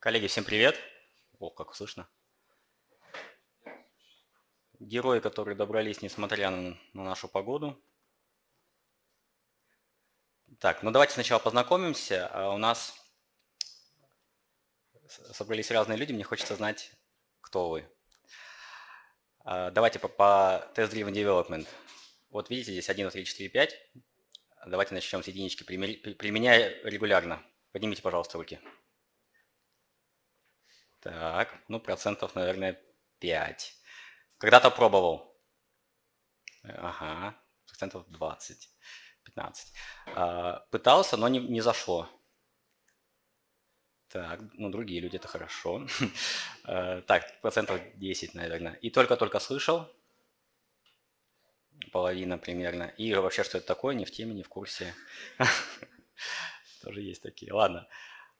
Коллеги, всем привет. О, как слышно. Герои, которые добрались, несмотря на, на нашу погоду. Так, ну давайте сначала познакомимся. А у нас собрались разные люди, мне хочется знать, кто вы. А, давайте по, по Test Driven Development. Вот видите, здесь 1, 2, 3, 4, 5. Давайте начнем с единички, применяя регулярно. Поднимите, пожалуйста, руки. Так, ну процентов, наверное, 5. Когда-то пробовал. Ага, процентов 20, 15. А, пытался, но не, не зашло. Так, ну другие люди, это хорошо. а, так, процентов 10, наверное. И только-только слышал. Половина примерно. И вообще, что это такое, не в теме, не в курсе. Тоже есть такие. Ладно.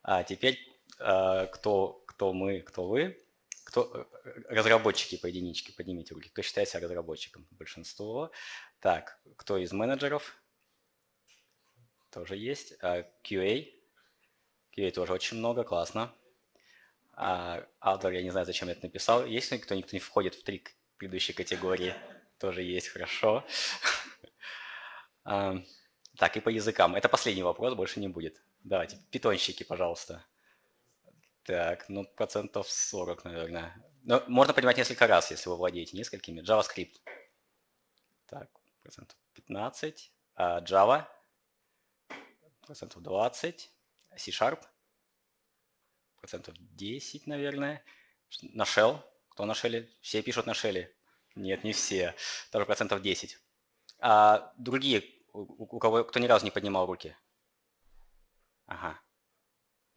А теперь, а, кто кто мы, кто вы. Кто, э, э, разработчики по единичке, поднимите руки. Кто считает себя разработчиком? Большинство. Так, кто из менеджеров? Тоже есть. А, QA. QA тоже очень много, классно. А, автор, я не знаю, зачем я это написал. Есть ли кто-нибудь, кто не входит в три предыдущей категории? Тоже есть, хорошо. Так, и по языкам. Это последний вопрос, больше не будет. Давайте, питонщики, пожалуйста. Так, ну процентов 40, наверное. Но можно понимать несколько раз, если вы владеете несколькими. JavaScript. Так, процентов 15. А Java. Процентов 20. C-Sharp. Процентов 10, наверное. На Shell. Кто на Shell? Все пишут на Shell. Нет, не все. Тоже процентов 10. А другие, у кого, кто ни разу не поднимал руки? Ага,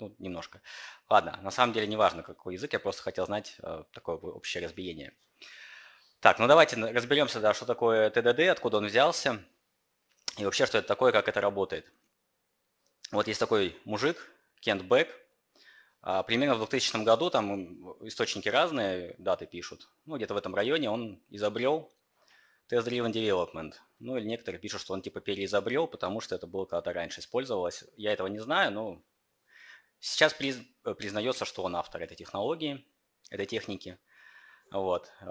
ну, немножко. Ладно, на самом деле не важно, какой язык, я просто хотел знать э, такое общее разбиение. Так, ну давайте разберемся, да, что такое ТДД, откуда он взялся, и вообще, что это такое, как это работает. Вот есть такой мужик, Кент Бек а, примерно в 2000 году, там источники разные, даты пишут, ну где-то в этом районе он изобрел Test-driven development. Ну или некоторые пишут, что он типа переизобрел, потому что это было когда-то раньше использовалось. Я этого не знаю, но Сейчас приз, э, признается, что он автор этой технологии, этой техники. Вот. Э,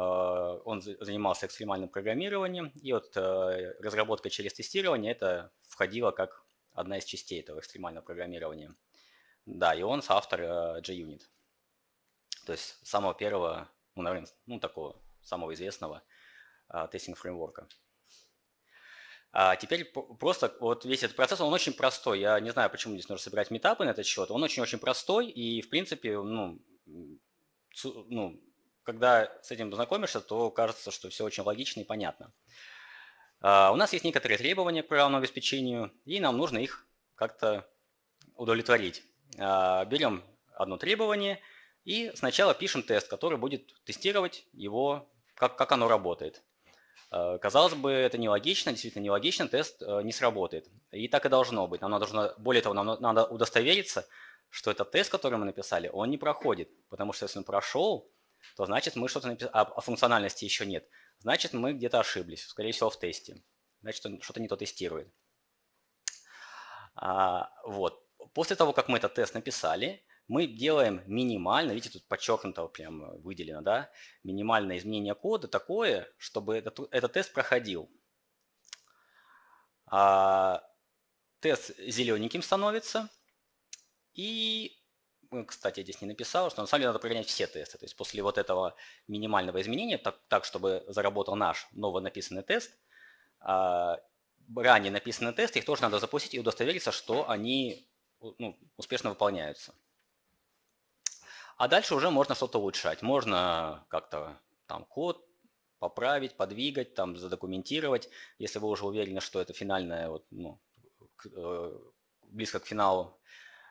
он занимался экстремальным программированием, и вот э, разработка через тестирование – это входило как одна из частей этого экстремального программирования. Да, и он соавтор JUnit. То есть самого первого, ну, наверное, ну, такого самого известного тестинг-фреймворка. Uh, а теперь просто вот весь этот процесс, он очень простой. Я не знаю, почему здесь нужно собирать метапы на этот счет. Он очень-очень простой и, в принципе, ну, ну, когда с этим познакомишься, то кажется, что все очень логично и понятно. А у нас есть некоторые требования к программному обеспечению, и нам нужно их как-то удовлетворить. А берем одно требование и сначала пишем тест, который будет тестировать его, как, как оно работает. Э, казалось бы, это нелогично, действительно нелогично, тест э, не сработает. И так и должно быть. Нам должно, более того, нам надо удостовериться, что этот тест, который мы написали, он не проходит. Потому что если он прошел, то значит мы что-то написали, а, функциональности еще нет. Значит, мы где-то ошиблись, скорее всего, в тесте. Значит, он что-то не то тестирует. А, вот. После того, как мы этот тест написали, мы делаем минимально, видите, тут подчеркнуто прям э, выделено, да, минимальное изменение кода такое, чтобы этот, этот тест проходил. А, тест зелененьким становится. И, ну, кстати, я здесь не написал, что на самом деле надо проверять все тесты. То есть после вот этого минимального изменения, так, так чтобы заработал наш новонаписанный тест, а, ранее написанный тест, их тоже надо запустить и удостовериться, что они ну, успешно выполняются. А дальше уже можно что-то улучшать. Можно как-то там код поправить, подвигать, там задокументировать, если вы уже уверены, что это финальное, вот, ну, к, э, близко к финалу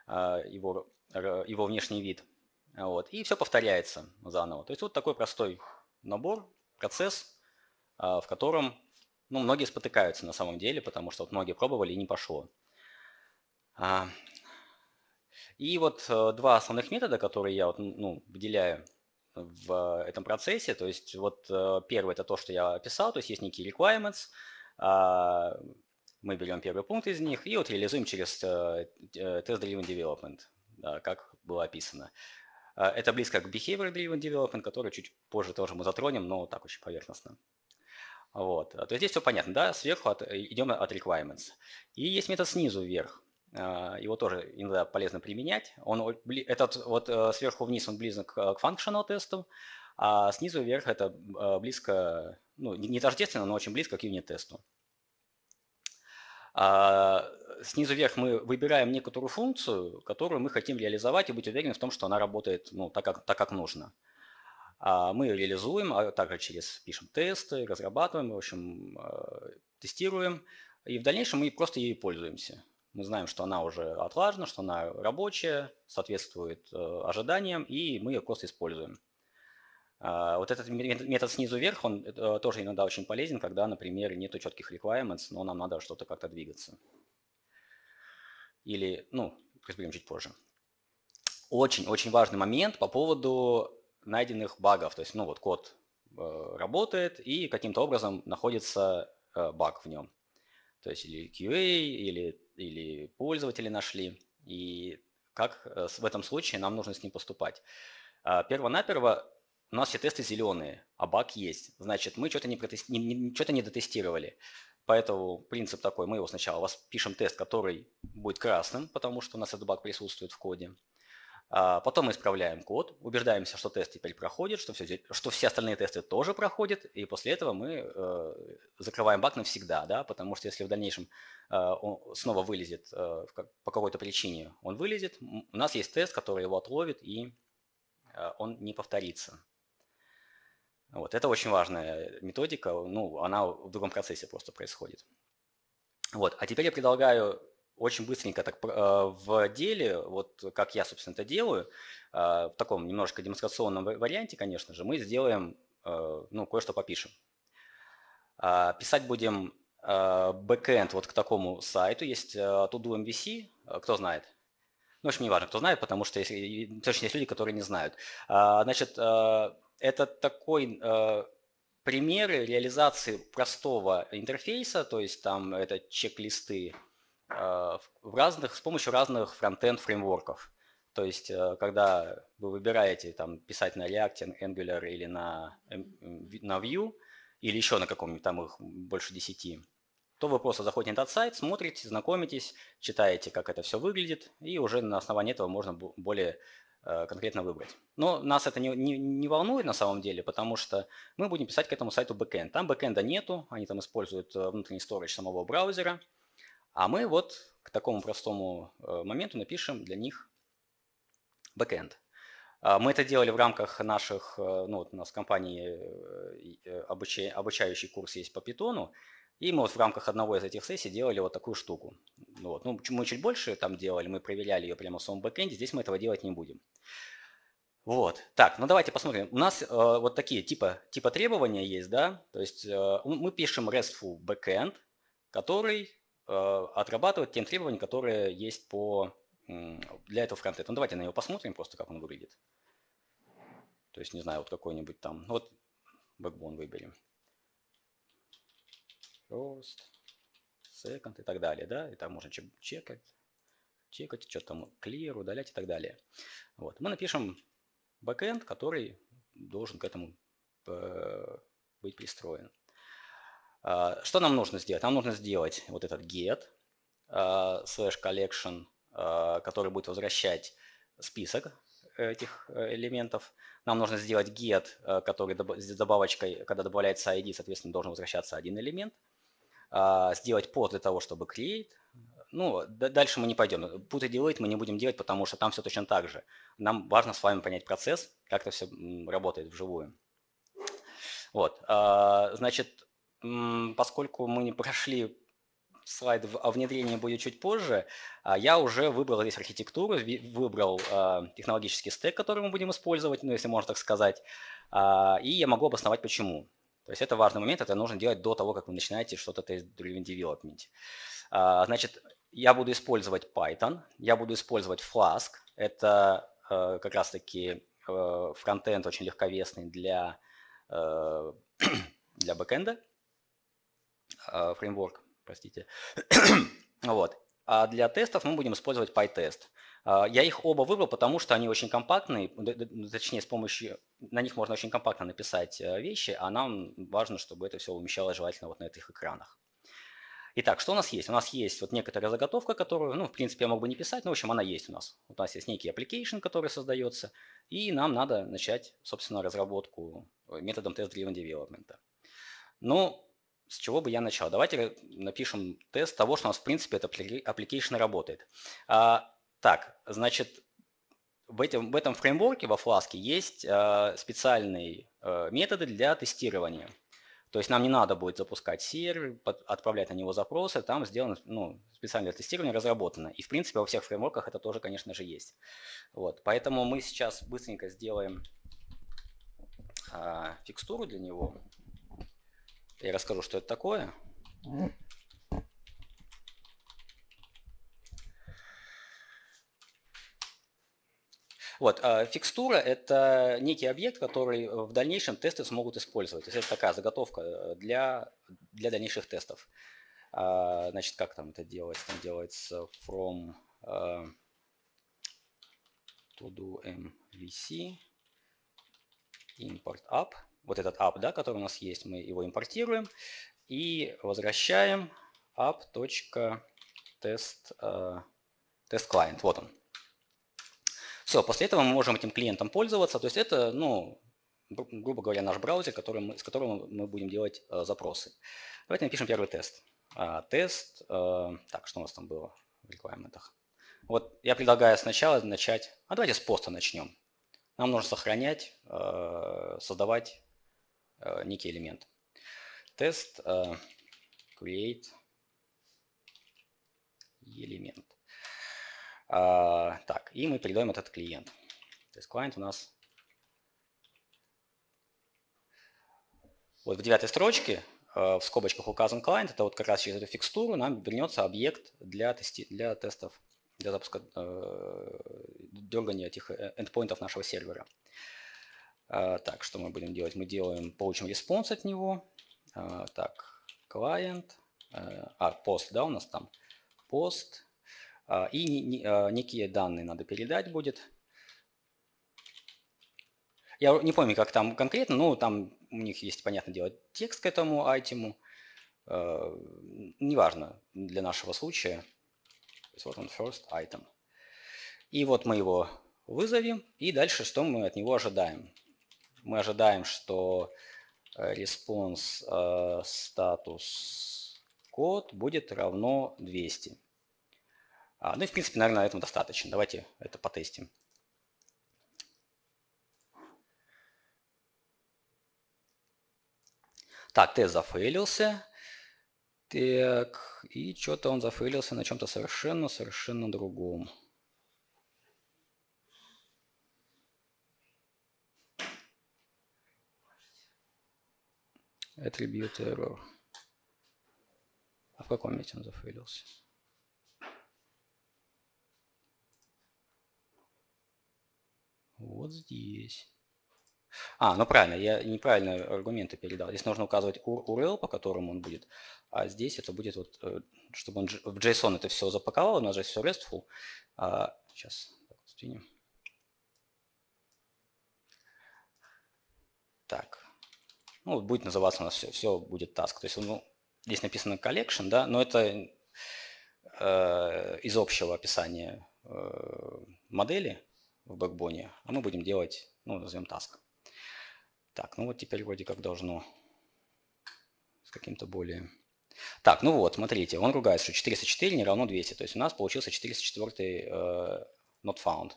э, его, э, его внешний вид. Вот. И все повторяется заново. То есть вот такой простой набор, процесс, э, в котором ну, многие спотыкаются на самом деле, потому что вот многие пробовали и не пошло. А, и вот э, два основных метода, которые я вот, ну, выделяю в этом процессе. То есть вот э, первый – это то, что я описал, то есть есть некие requirements, а, мы берем первый пункт из них и вот реализуем через э, test-driven development, как было описано. А, это близко к behavior-driven development, который чуть позже тоже мы затронем, но так очень поверхностно. Вот. То есть здесь все понятно, да, сверху от, идем от requirements. И есть метод снизу вверх. А, его тоже иногда полезно применять. Он, этот вот э, сверху вниз он близок э, к functional тесту, а снизу вверх это э, близко, ну, не тождественно, но очень близко к юнит-тесту. А, снизу вверх мы выбираем некоторую функцию, которую мы хотим реализовать и быть уверены в том, что она работает ну, так, как, так, как нужно. А, мы ее реализуем, а также через пишем тесты, разрабатываем, в общем, тестируем. И в дальнейшем мы просто ей пользуемся. Мы знаем, что она уже отлажена, что она рабочая, соответствует э, ожиданиям, и мы ее просто используем. Э, вот этот метод снизу вверх, он э, тоже иногда очень полезен, когда, например, нету четких requirements, но нам надо что-то как-то двигаться. Или, ну, разберем чуть позже. Очень-очень важный момент по поводу найденных багов. То есть, ну, вот код э, работает и каким-то образом находится э, баг в нем. То есть или QA, или или пользователи нашли, и как э, в этом случае нам нужно с ним поступать. А, перво-наперво у нас все тесты зеленые, а баг есть. Значит, мы что-то не, протести... не, не, что не дотестировали. Поэтому принцип такой, мы его сначала, вас пишем тест, который будет красным, потому что у нас этот баг присутствует в коде. А, потом мы исправляем код, убеждаемся, что тест теперь проходит, что все, что все остальные тесты тоже проходят, и после этого мы э, закрываем баг навсегда, да, потому что если в дальнейшем э, он снова вылезет э, по какой-то причине, он вылезет, у нас есть тест, который его отловит, и э, он не повторится. Вот, это очень важная методика, ну, она в другом процессе просто происходит. Вот, а теперь я предлагаю очень быстренько так э, в деле, вот как я, собственно, это делаю, э, в таком немножко демонстрационном варианте, конечно же, мы сделаем, э, ну, кое-что попишем. Писать будем бэкэнд вот к такому сайту. Есть Todo MVC, кто знает? Ну, в общем, не важно, кто знает, потому что есть, точно есть люди, которые не знают. Значит, это такой примеры реализации простого интерфейса, то есть там это чек-листы, а, в разных, с помощью разных фронтенд фреймворков. То есть, э, когда вы выбираете там, писать на React, Angular или на, эм, на Vue, или еще на каком-нибудь, там их больше 10, то вы просто заходите на этот сайт, смотрите, знакомитесь, читаете, как это все выглядит, и уже на основании этого можно более э, конкретно выбрать. Но нас это не, не, не волнует на самом деле, потому что мы будем писать к этому сайту бэкэнд. Там бэкэнда нету, они там используют э, внутренний сторож самого браузера – а мы вот к такому простому э, моменту напишем для них backend. А мы это делали в рамках наших, э, ну вот у нас в компании э, обучающий курс есть по питону, и мы вот в рамках одного из этих сессий делали вот такую штуку. Ну вот. Ну, мы чуть больше там делали, мы проверяли ее прямо в самом бэкэнде, здесь мы этого делать не будем. Вот. Так, ну давайте посмотрим. У нас э, вот такие типа, типа требования есть, да? То есть э, мы пишем RESTful backend, который Э, отрабатывать тем требованиям, которые есть по, для этого фронтенда. Ну, давайте на него посмотрим просто, как он выглядит. То есть, не знаю, вот какой-нибудь там, ну, вот backbone выберем. First, second и так далее, да, и там можно чекать, чекать, что там, clear, удалять и так далее. Вот, мы напишем backend, который должен к этому э, быть пристроен. А, что нам нужно сделать? Нам нужно сделать вот этот get а, slash collection, а, который будет возвращать список этих э, элементов. Нам нужно сделать get, э, который с добавочкой, когда добавляется ID, соответственно, должен возвращаться один элемент. Сделать post для того, чтобы create. Ну, дальше мы не пойдем. Put и delete мы не будем делать, потому что там все точно так же. Нам важно с вами понять процесс, как это все работает вживую. Вот, значит, поскольку мы не прошли слайд о внедрении будет чуть позже, а, я уже выбрал здесь архитектуру, выбрал а, технологический стек, который мы будем использовать, ну, если можно так сказать, а, и я могу обосновать, почему. То есть это важный момент, это нужно делать до того, как вы начинаете что-то driven development. Значит, я буду использовать Python, я буду использовать Flask, это э, как раз-таки э, фронтенд очень легковесный для, э, для бэкэнда. А, фреймворк, простите. вот. А для тестов мы будем использовать PyTest. А, я их оба выбрал, потому что они очень компактные, точнее, с помощью, на них можно очень компактно написать э, вещи, а нам важно, чтобы это все умещалось желательно вот на этих экранах. Итак, что у нас есть? У нас есть вот некоторая заготовка, которую, ну, в принципе, я мог бы не писать, но, в общем, она есть у нас. у нас есть некий application, который создается, и нам надо начать, собственно, разработку э, методом test-driven development. Ну, с чего бы я начал? Давайте напишем тест того, что у нас, в принципе, это application работает. А, так, значит, в этом, в этом фреймворке во Flask есть а, специальные а, методы для тестирования. То есть нам не надо будет запускать сервер, под, отправлять на него запросы, там сделано ну, специальное тестирование разработано. И в принципе во всех фреймворках это тоже, конечно же, есть. Вот, поэтому мы сейчас быстренько сделаем а, фикстуру для него. Я расскажу, что это такое. Вот, а, фикстура – это некий объект, который в дальнейшем тесты смогут использовать. То есть это такая заготовка э, для, для дальнейших тестов. А, значит, как там это делается? Там делается from э, to do mvc import app – вот этот app, да, который у нас есть, мы его импортируем и возвращаем app.test э, test client. Вот он. Все, после этого мы можем этим клиентом пользоваться. То есть это, ну, грубо говоря, наш браузер, который мы, с которым мы будем делать э, запросы. Давайте напишем первый тест. А, тест, э, так, что у нас там было в рекламентах? Вот я предлагаю сначала начать, а давайте с поста начнем. Нам нужно сохранять, э, создавать Э, некий элемент. Тест э, create элемент. А, так, и мы передаем этот клиент. То есть клиент у нас вот в девятой строчке э, в скобочках указан клиент. Это вот как раз через эту фикстуру нам вернется объект для, тести, для тестов, для запуска э, дергания этих эндпоинтов нашего сервера. А, так, что мы будем делать? Мы делаем, получим респонс от него. А, так, client. А, а, пост, да, у нас там? Пост. И некие данные надо передать будет. Я не помню, как там конкретно, но там у них есть, понятно дело, текст к этому айтему. Неважно для нашего случая. вот он first item. И вот мы его вызовем, и дальше что мы от него ожидаем. Мы ожидаем, что response status код будет равно 200. А, ну и, в принципе, наверное, этого достаточно. Давайте это потестим. Так, тест зафейлился. Так, и что-то он зафейлился на чем-то совершенно-совершенно другом. attribute error. А в каком месте он зафейлился? Вот здесь. А, ну правильно, я неправильно аргументы передал. Здесь нужно указывать URL, по которому он будет, а здесь это будет вот, э, чтобы он в JSON это все запаковал, у нас же все RESTful. А, сейчас, так, сдвинем. Так, ну, будет называться у нас все, все будет task. То есть ну, здесь написано collection, да, но это э, из общего описания э, модели в бэкбоне, а мы будем делать, ну, назовем task. Так, ну вот теперь вроде как должно с каким-то более... Так, ну вот, смотрите, он ругает, что 404 не равно 200. То есть у нас получился 404 э, not found.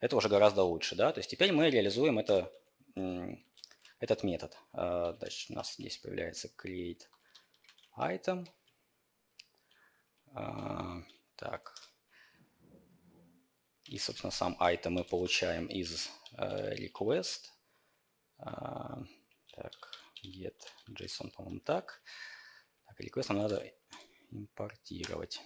Это уже гораздо лучше, да? То есть теперь мы реализуем это этот метод. Э, дальше у нас здесь появляется create item. Э, так. И, собственно, сам item мы получаем из э, request. Так, get JSON, по-моему, так. Так, request нам надо импортировать.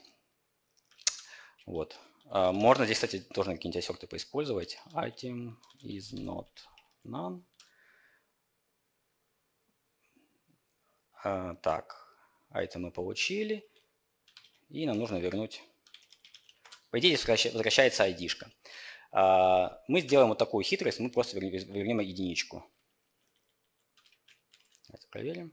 Вот. Можно здесь, кстати, тоже какие-нибудь осекты поиспользовать. Item is not none. А, так, а это мы получили. И нам нужно вернуть. По идее, здесь возвращается id -шка. А, мы сделаем вот такую хитрость. Мы просто вернем, единичку. Это проверим.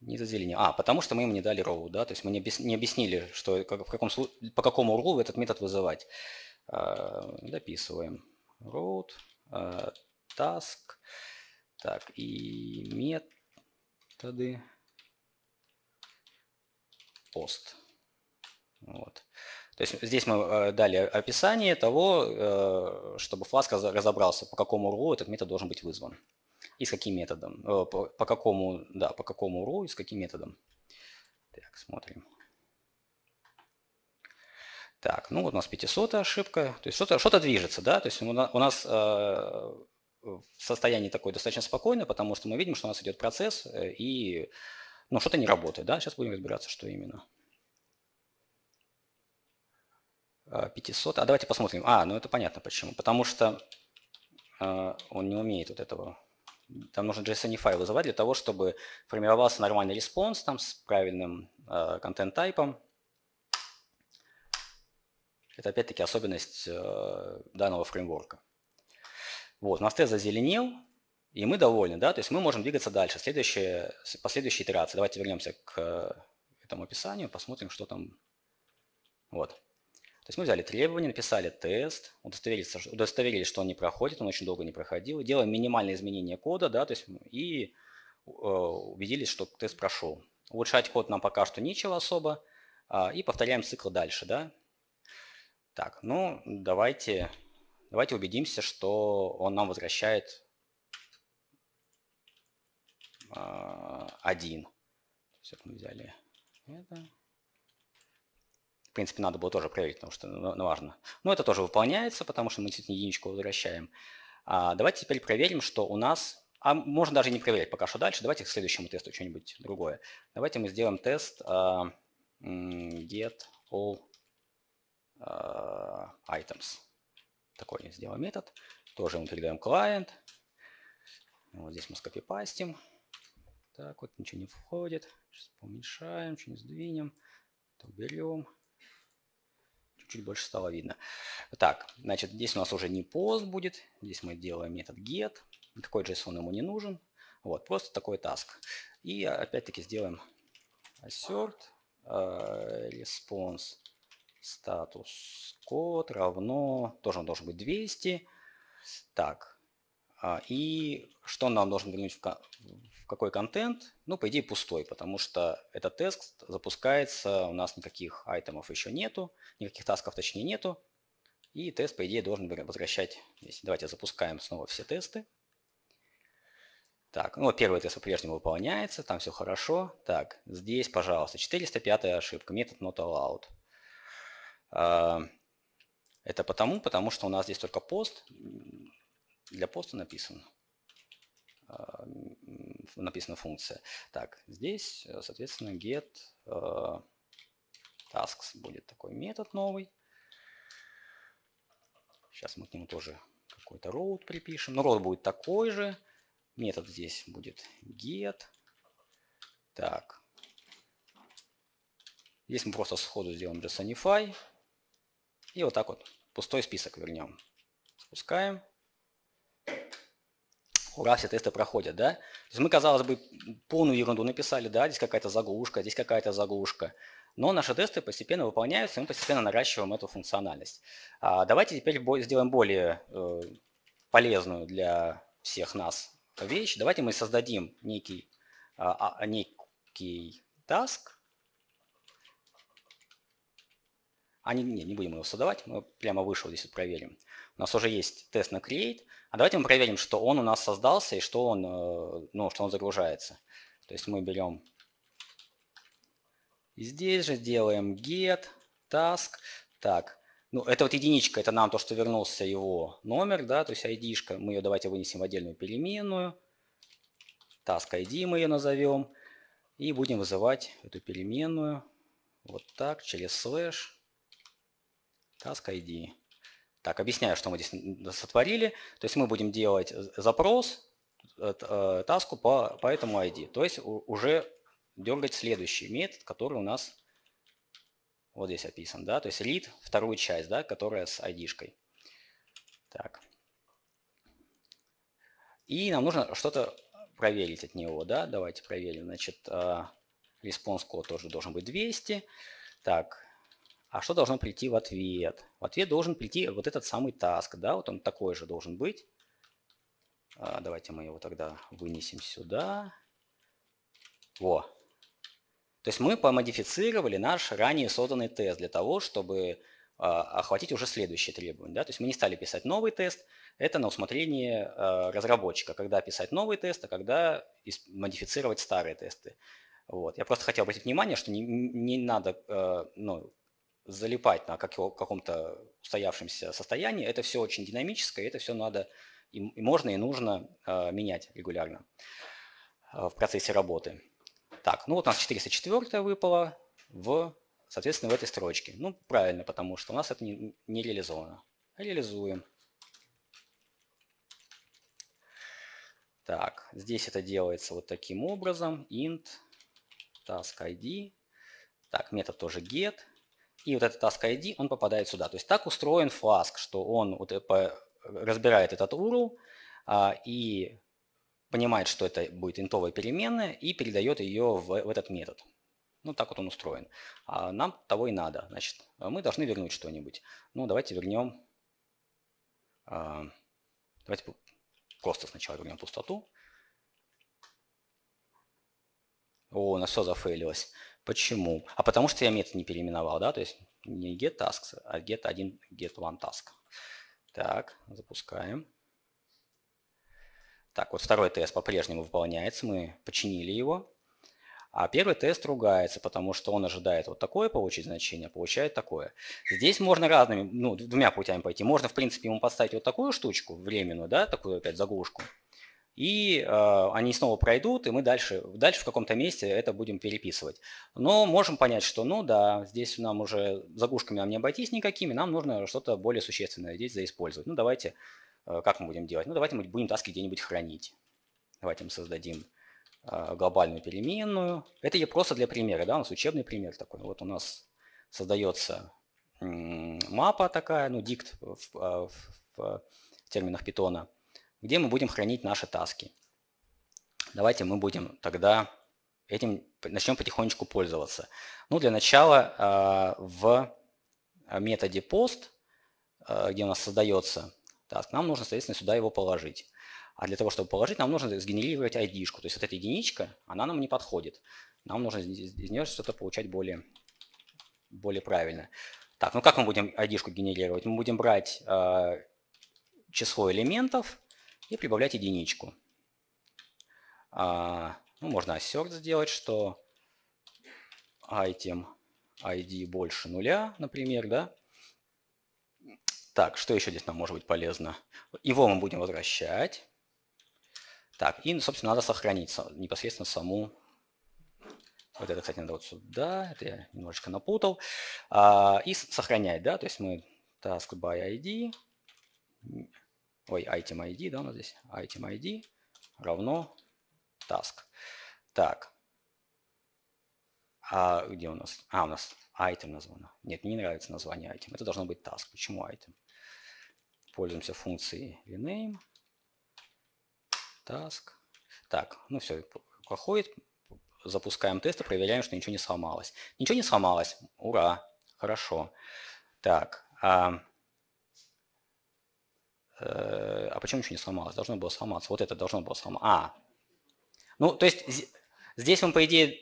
Не зазеленил. А, потому что мы им не дали row, да? То есть мы не, объяснили, что, как, в каком, по какому row этот метод вызывать. А, дописываем. Road, а, task. Так, и методы пост. Вот. То есть здесь мы э, дали описание того, э, чтобы Flask разобрался, по какому URL этот метод должен быть вызван. И с каким методом. Э, по какому, да, по какому URL и с каким методом. Так, смотрим. Так, ну вот у нас 500 ошибка. То есть что-то что, -то, движется, да? То есть у нас, в состоянии такой достаточно спокойное, потому что мы видим, что у нас идет процесс, э, и ну, что-то не работает. Да? Сейчас будем разбираться, что именно. 500. А, а давайте посмотрим. А, ну это понятно почему. Потому что э, он не умеет вот этого. Там нужно JSON файл вызывать для того, чтобы формировался нормальный респонс там с правильным а, контент-тайпом. Э, это опять-таки особенность э, данного фреймворка. Вот, у нас тест зазеленел, и мы довольны, да, то есть мы можем двигаться дальше, следующие, последующие итерации. Давайте вернемся к э, этому описанию, посмотрим, что там. Вот. То есть мы взяли требования, написали тест, удостоверились, удостоверились, что он не проходит, он очень долго не проходил, делаем минимальные изменения кода, да, то есть и э, убедились, что тест прошел. Улучшать код нам пока что нечего особо, э, и повторяем цикл дальше, да. Так, ну давайте Давайте убедимся, что он нам возвращает 1. А, Все, мы взяли это. В принципе, надо было тоже проверить, потому что ну, ну, важно. Но это тоже выполняется, потому что мы действительно единичку возвращаем. А, давайте теперь проверим, что у нас... А можно даже не проверять пока что дальше. Давайте к следующему тесту что-нибудь другое. Давайте мы сделаем тест uh, get all uh, items такой сделаем метод. Тоже мы передаем клиент. Вот здесь мы скопипастим. Так, вот ничего не входит. Сейчас поуменьшаем, что-нибудь сдвинем. Это уберем. Чуть-чуть больше стало видно. Так, значит, здесь у нас уже не пост будет. Здесь мы делаем метод get. Такой JSON ему не нужен. Вот, просто такой task. И опять-таки сделаем assert э, response Статус код равно, тоже он должен быть 200. Так, а, и что нам должен вернуть в, в какой контент? Ну, по идее, пустой, потому что этот тест запускается, у нас никаких айтемов еще нету, никаких тасков, точнее, нету. И тест, по идее, должен возвращать здесь. Давайте запускаем снова все тесты. Так, ну, первый тест по-прежнему выполняется, там все хорошо. Так, здесь, пожалуйста, 405 ошибка, метод not allowed. Эм, это потому, потому что у нас здесь только пост, для поста написан, эм, написана функция. Так, здесь, э, соответственно, get э, tasks будет такой метод новый. Сейчас мы к нему тоже какой-то road припишем. Но road будет такой же. Метод здесь будет get. Так. Здесь мы просто сходу сделаем jsonify. И вот так вот пустой список вернем. Спускаем. Ура, все тесты проходят, да? То есть мы, казалось бы, полную ерунду написали, да, здесь какая-то заглушка, здесь какая-то заглушка. Но наши тесты постепенно выполняются, и мы постепенно наращиваем эту функциональность. А давайте теперь сделаем более э, полезную для всех нас вещь. Давайте мы создадим некий, э, некий task, А не, не, не будем его создавать, мы прямо вышел здесь вот проверим. У нас уже есть тест на create. А давайте мы проверим, что он у нас создался и что он, э, ну, что он загружается. То есть мы берем здесь же, делаем get, task. Так, ну это вот единичка, это нам то, что вернулся его номер, да, то есть id-шка. Мы ее давайте вынесем в отдельную переменную. Task ID мы ее назовем. И будем вызывать эту переменную вот так, через слэш. Task ID. Так, объясняю, что мы здесь сотворили. То есть мы будем делать запрос э, э, таску по, по этому ID. То есть уже дергать следующий метод, который у нас вот здесь описан. Да? То есть read вторую часть, да, которая с ID. -шкой. Так. И нам нужно что-то проверить от него. Да? Давайте проверим. Значит, э, response код тоже должен быть 200. Так, а что должно прийти в ответ? В ответ должен прийти вот этот самый task, да, вот он такой же должен быть. А, давайте мы его тогда вынесем сюда. Во. То есть мы помодифицировали наш ранее созданный тест для того, чтобы а, охватить уже следующие требования. Да? То есть мы не стали писать новый тест, это на усмотрение а, разработчика, когда писать новый тест, а когда модифицировать старые тесты. Вот. Я просто хотел обратить внимание, что не, не надо ну, залипать на каком-то устоявшемся состоянии. Это все очень динамическое, это все надо и, можно, и нужно а, менять регулярно а, в процессе работы. Так, ну вот у нас 404 выпало в, соответственно, в этой строчке. Ну, правильно, потому что у нас это не, реализовано. Реализуем. Так, здесь это делается вот таким образом. int task id. Так, метод тоже get. И вот этот task ID, он попадает сюда. То есть так устроен Flask, что он вот э, разбирает этот URL а, и понимает, что это будет интовая переменная, и передает ее в, в этот метод. Ну, так вот он устроен. А нам того и надо. Значит, мы должны вернуть что-нибудь. Ну, давайте вернем... А, давайте просто сначала вернем пустоту. О, у нас все зафейлилось. Почему? А потому что я метод не переименовал, да, то есть не get tasks, а get 1, get one task. Так, запускаем. Так, вот второй тест по-прежнему выполняется, мы починили его. А первый тест ругается, потому что он ожидает вот такое получить значение, а получает такое. Здесь можно разными, ну, двумя путями пойти. Можно, в принципе, ему поставить вот такую штучку временную, да, такую опять заглушку и э, они снова пройдут, и мы дальше, дальше в каком-то месте это будем переписывать. Но можем понять, что ну да, здесь нам уже заглушками нам не обойтись никакими, нам нужно что-то более существенное здесь заиспользовать. Ну давайте, э, как мы будем делать? Ну давайте мы будем таски где-нибудь хранить. Давайте мы создадим э, глобальную переменную. Это я просто для примера, да, у нас учебный пример такой. Вот у нас создается мапа такая, ну дикт в, в, в терминах питона – где мы будем хранить наши таски. Давайте мы будем тогда этим начнем потихонечку пользоваться. Ну, для начала а, в методе post, а, где у нас создается таск, нам нужно, соответственно, сюда его положить. А для того, чтобы положить, нам нужно сгенерировать ID-шку. То есть вот эта единичка, она нам не подходит. Нам нужно из нее что-то получать более, более правильно. Так, ну как мы будем ID-шку генерировать? Мы будем брать э, число элементов и прибавлять единичку. А, ну, можно assert сделать, что item ID больше нуля, например, да. Так, что еще здесь нам может быть полезно? Его мы будем возвращать. Так, и, собственно, надо сохранить непосредственно саму... Вот это, кстати, надо вот сюда. Это я немножечко напутал. А, и сохранять, да, то есть мы task by ID ой, item ID, да, у нас здесь item ID равно task. Так. А где у нас? А, у нас item названо. Нет, мне не нравится название item. Это должно быть task. Почему item? Пользуемся функцией rename. Task. Так, ну все, проходит. Запускаем тесты, проверяем, что ничего не сломалось. Ничего не сломалось. Ура. Хорошо. Так. А Э, а почему еще не сломалось? Должно было сломаться. Вот это должно было сломаться. А, ну, то есть здесь мы, по идее,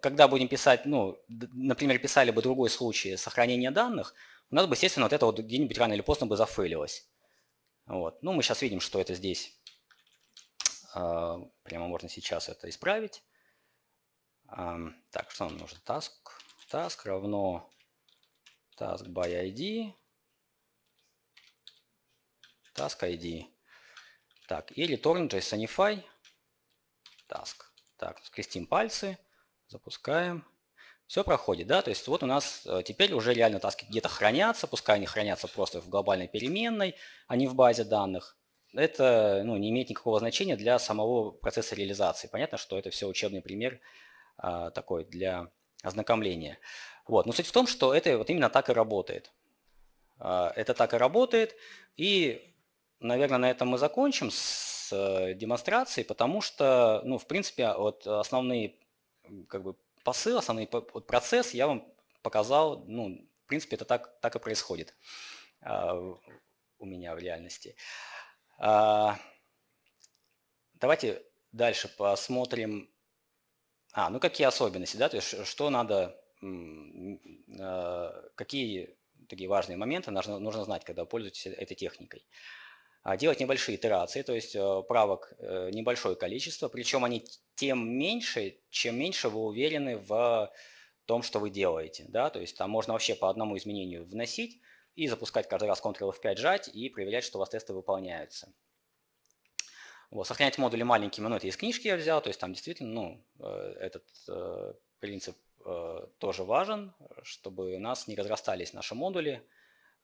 когда будем писать, ну, например, писали бы другой случай сохранения данных, у нас бы, естественно, вот это вот где-нибудь рано или поздно бы зафейлилось. Вот. Ну, мы сейчас видим, что это здесь. Э, прямо можно сейчас это исправить. Эм, так, что нам нужно? Task. Task равно task by ID task ID. Так, и return jsonify task. Так, скрестим пальцы, запускаем. Все проходит, да, то есть вот у нас э, теперь уже реально таски где-то хранятся, пускай они хранятся просто в глобальной переменной, а не в базе данных. Это ну, не имеет никакого значения для самого процесса реализации. Понятно, что это все учебный пример а, такой для ознакомления. Вот. Но суть в том, что это вот именно так и работает. А, это так и работает, и наверное, на этом мы закончим с э, демонстрацией, потому что, ну, в принципе, вот основные как бы посыл, основной процесс я вам показал, ну, в принципе, это так, так и происходит а, у меня в реальности. А, давайте дальше посмотрим, а, ну какие особенности, да, то есть что надо, э, какие такие важные моменты нужно, нужно знать, когда пользуетесь этой техникой. А, делать небольшие итерации, то есть э, правок э, небольшое количество, причем они тем меньше, чем меньше вы уверены в том, что вы делаете. Да? То есть там можно вообще по одному изменению вносить и запускать каждый раз Ctrl F5 жать и проверять, что у вас тесты выполняются. Вот, сохранять модули маленькими, ну это из книжки я взял, то есть там действительно ну, э, этот принцип тоже важен, чтобы у нас не разрастались наши модули,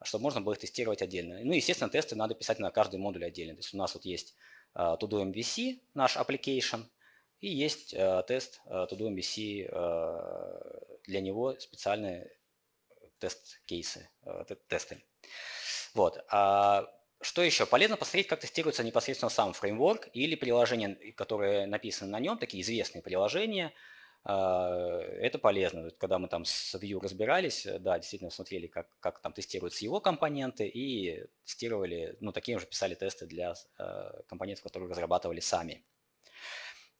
а чтобы можно было их тестировать отдельно. Ну естественно, тесты надо писать на каждый модуль отдельно. То есть у нас вот есть э, Todo MVC, наш application, и есть э, тест э, Todo MVC, для него специальные тест-кейсы, тесты. Вот. А что еще? Полезно посмотреть, как тестируется непосредственно сам фреймворк или приложения, которые написаны на нем, такие известные приложения – а, это полезно. Когда мы там с Vue разбирались, э, да, действительно смотрели, как, как там тестируются его компоненты и тестировали, ну, такие уже писали тесты для э, компонентов, которые разрабатывали сами.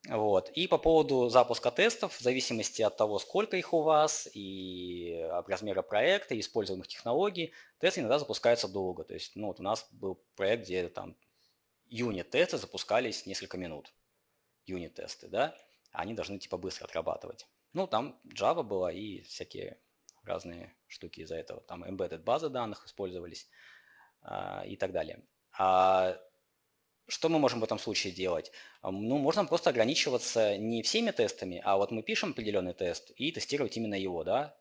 Вот. И по поводу запуска тестов, в зависимости от того, сколько их у вас, и э, от размера проекта, и используемых технологий, тесты иногда запускаются долго. То есть ну, вот у нас был проект, где там юнит-тесты запускались несколько минут. Юнит-тесты, да они должны типа быстро отрабатывать. Ну, там Java была и всякие разные штуки из-за этого. Там embedded базы данных использовались э, и так далее. А что мы можем в этом случае делать? Ну, можно просто ограничиваться не всеми тестами, а вот мы пишем определенный тест и тестировать именно его, да.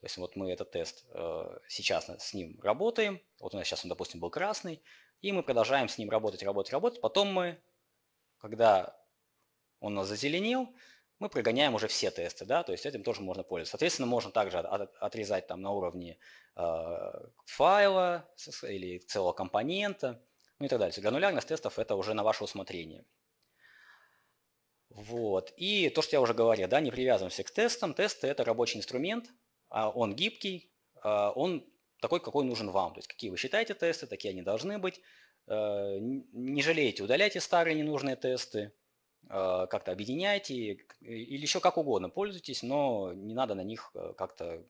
То есть вот мы этот тест э, сейчас с ним работаем, вот у нас сейчас он, допустим, был красный, и мы продолжаем с ним работать, работать, работать. Потом мы, когда он у нас зазеленил, мы прогоняем уже все тесты, да, то есть этим тоже можно пользоваться. Соответственно, можно также отрезать там на уровне э, файла или целого компонента, ну и так далее. Гранулярность тестов это уже на ваше усмотрение. Вот. И то, что я уже говорил, да, не привязываемся к тестам. Тесты – это рабочий инструмент, а он гибкий, э, он такой, какой нужен вам. То есть какие вы считаете тесты, такие они должны быть. Э, не жалейте, удаляйте старые ненужные тесты. Э, как-то объединяйте э, или еще как угодно пользуйтесь, но не надо на них э, как-то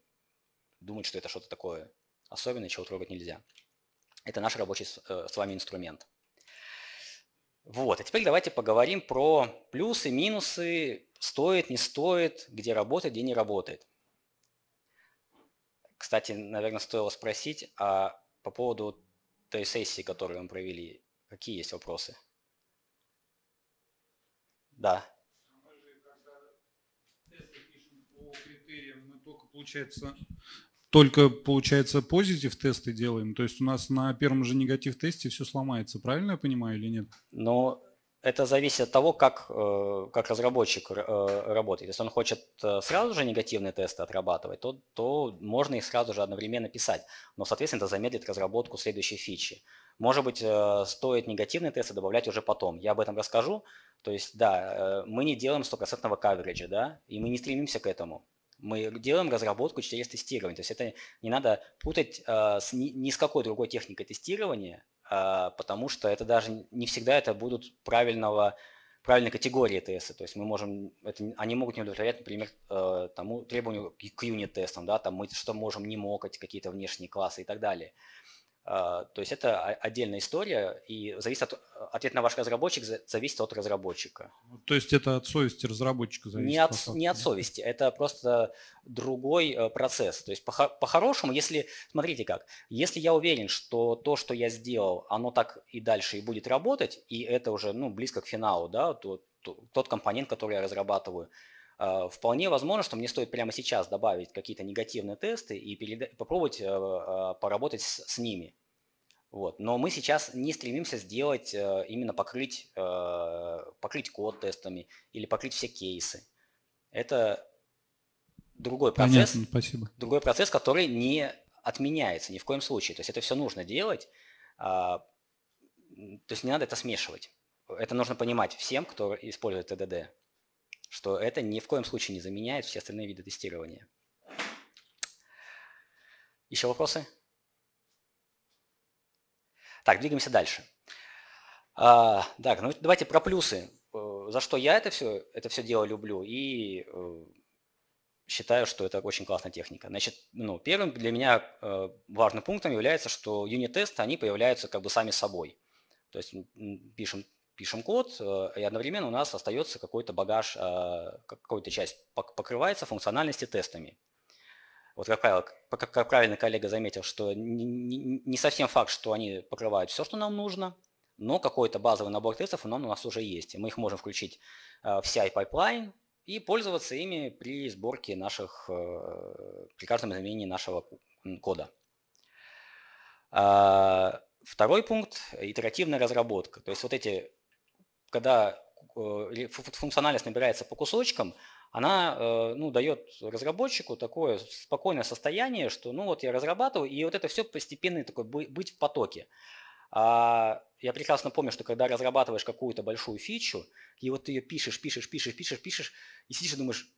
думать, что это что-то такое особенное, чего трогать нельзя. Это наш рабочий с вами инструмент. Вот, а теперь давайте поговорим про плюсы, минусы, стоит, не стоит, где работает, где не работает. Кстати, наверное, стоило спросить а по поводу той сессии, которую мы провели. Какие есть вопросы? Да. мы только, получается, только, получается, позитив тесты делаем. То есть у нас на первом же негатив тесте все сломается. Правильно я понимаю или нет? Но это зависит от того, как, э, как разработчик э, работает. Если он хочет э, сразу же негативные тесты отрабатывать, то, то можно их сразу же одновременно писать. Но, соответственно, это замедлит разработку следующей фичи. Может быть, стоит негативные тесты добавлять уже потом. Я об этом расскажу. То есть, да, мы не делаем стопроцентного кавериджа, да, и мы не стремимся к этому. Мы делаем разработку через тестирование. То есть это не надо путать с, ни, ни с какой другой техникой тестирования, а, потому что это даже не всегда это будут правильного, правильной категории тесты. То есть мы можем, это, они могут не удовлетворять, например, э, тому требованию к юнит-тестам, да, там мы что можем не мокать, какие-то внешние классы и так далее. А, то есть это отдельная история, и зависит от, ответ на ваш разработчик зависит от разработчика. Ну, то есть это от совести разработчика зависит? Не от, не от совести, это просто другой э, процесс. То есть по-хорошему, по если, смотрите как, если я уверен, что то, что я сделал, оно так и дальше и будет работать, и это уже ну, близко к финалу, да, то, то, тот компонент, который я разрабатываю – а, вполне возможно, что мне стоит прямо сейчас добавить какие-то негативные тесты и переда- попробовать э, а, поработать с, с ними. Вот. Но мы сейчас не стремимся сделать, э, именно покрыть, э, покрыть код тестами или покрыть все кейсы. Это другой процесс, Понятно, спасибо. другой процесс, который не отменяется ни в коем случае. То есть это все нужно делать, а, то есть не надо это смешивать. Это нужно понимать всем, кто использует ТДД что это ни в коем случае не заменяет все остальные виды тестирования. Еще вопросы? Так, двигаемся дальше. А, так, ну давайте про плюсы. Э, за что я это все, это все дело люблю и э, считаю, что это очень классная техника. Значит, ну, первым для меня э, важным пунктом является, что юнит-тесты, они появляются как бы сами собой. То есть пишем пишем код, э, и одновременно у нас остается какой-то багаж, э, какая-то часть покрывается функциональности тестами. Вот как правило, как, как правильно коллега заметил, что не, не совсем факт, что они покрывают все, что нам нужно, но какой-то базовый набор тестов у нас уже есть. И мы их можем включить э, в CI-пайплайн и пользоваться ими при сборке наших, при каждом изменении нашего кода. Второй пункт – итеративная разработка. То есть вот эти когда э, функциональность набирается по кусочкам, она э, ну, дает разработчику такое спокойное состояние, что ну вот я разрабатываю, и вот это все постепенно такой быть в потоке. А я прекрасно помню, что когда разрабатываешь какую-то большую фичу, и вот ты ее пишешь, пишешь, пишешь, пишешь, пишешь, и сидишь и думаешь,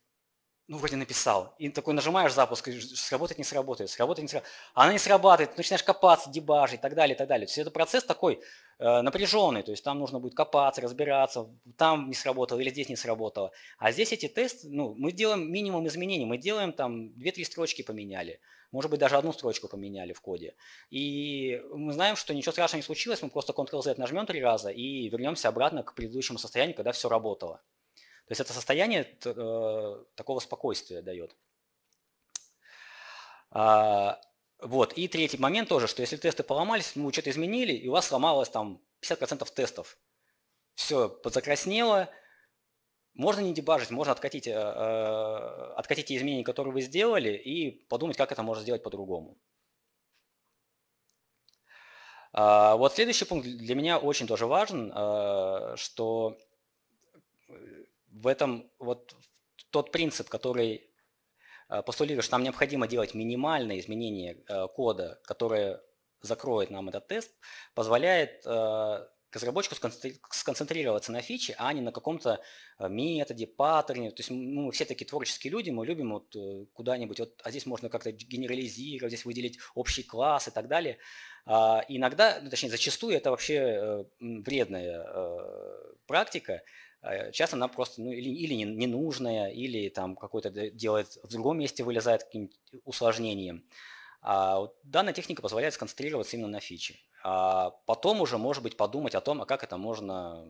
ну, вроде написал. И такой нажимаешь запуск, и сработает, не сработает, сработает, не сработает. Она не срабатывает, начинаешь копаться, дебажить и так далее, и так далее. То есть это процесс такой э, напряженный, то есть там нужно будет копаться, разбираться, там не сработало или здесь не сработало. А здесь эти тесты, ну, мы делаем минимум изменений, мы делаем там 2-3 строчки поменяли, может быть, даже одну строчку поменяли в коде. И мы знаем, что ничего страшного не случилось, мы просто Ctrl-Z нажмем три раза и вернемся обратно к предыдущему состоянию, когда все работало. То есть это состояние э, такого спокойствия дает. А, вот. И третий момент тоже, что если тесты поломались, мы ну, что-то изменили, и у вас сломалось там 50% тестов. Все подзакраснело, можно не дебажить, можно откатить, э, э, откатить те изменения, которые вы сделали, и подумать, как это можно сделать по-другому. Э, вот следующий пункт для меня очень тоже важен, э, что в этом вот тот принцип, который э, постулирует, что нам необходимо делать минимальное изменение э, кода, которое закроет нам этот тест, позволяет э, разработчику сконцентрироваться на фиче, а не на каком-то методе, паттерне. То есть ну, мы все такие творческие люди, мы любим вот куда-нибудь, вот, а здесь можно как-то генерализировать, здесь выделить общий класс и так далее. А иногда, ну, точнее зачастую это вообще вредная практика, Э, Часто она просто ну, или, или ненужная, или там какой-то делает в другом месте, вылезает каким-нибудь э, усложнением. А, вот данная техника позволяет сконцентрироваться именно на фиче. А потом уже, может быть, подумать о том, а как это можно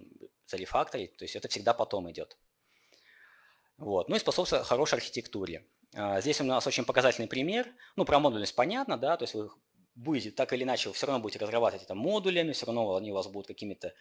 зарефакторить. То есть это всегда потом идет. Вот. Ну и способствует хорошей архитектуре. А здесь у нас очень показательный пример. Ну, про модульность понятно, да, то есть вы будете, так или иначе, вы все равно будете разрабатывать это модулями, все равно они у вас будут какими-то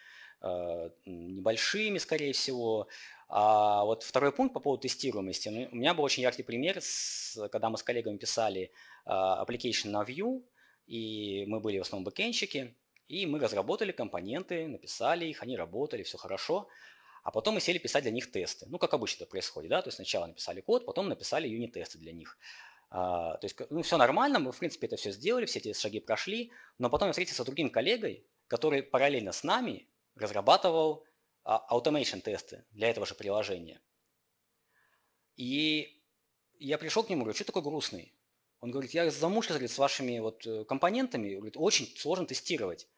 э, небольшими, скорее всего. А вот второй пункт по поводу тестируемости. Ну, у меня был очень яркий пример, с, когда мы с коллегами писали э, application на Vue, и мы были в основном бэкенщики, и мы разработали компоненты, написали их, они работали, все хорошо. А потом мы сели писать для них тесты. Ну, как обычно это происходит, да, то есть сначала написали код, потом написали юнит-тесты для них. А, то есть, ну, все нормально, мы, в принципе, это все сделали, все эти шаги прошли, но потом я встретился с другим коллегой, который параллельно с нами разрабатывал а, automation тесты для этого же приложения. И я пришел к нему, говорю, что такой грустный? Он говорит, я замучился говорит, с вашими вот э, компонентами, говорит, очень сложно тестировать.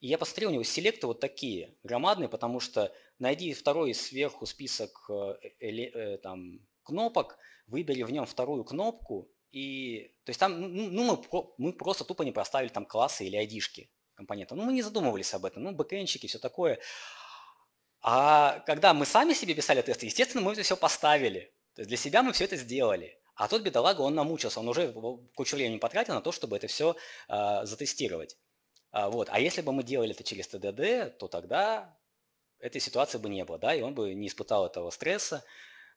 И я посмотрел, у него селекты вот такие, громадные, потому что найди второй сверху список э, э, э, э там, кнопок, выбери в нем вторую кнопку, и, то есть там, ну, ну мы, мы просто тупо не проставили там классы или айдишки компонента. Ну, мы не задумывались об этом, ну, бэкэнщики, все такое. А когда мы сами себе писали тесты, естественно, мы это все поставили. То есть для себя мы все это сделали. А тот бедолага, он намучился, он уже кучу времени потратил на то, чтобы это все э, а, затестировать. А, вот. а если бы мы делали это через ТДД, то тогда этой ситуации бы не было, да, и он бы не испытал этого стресса,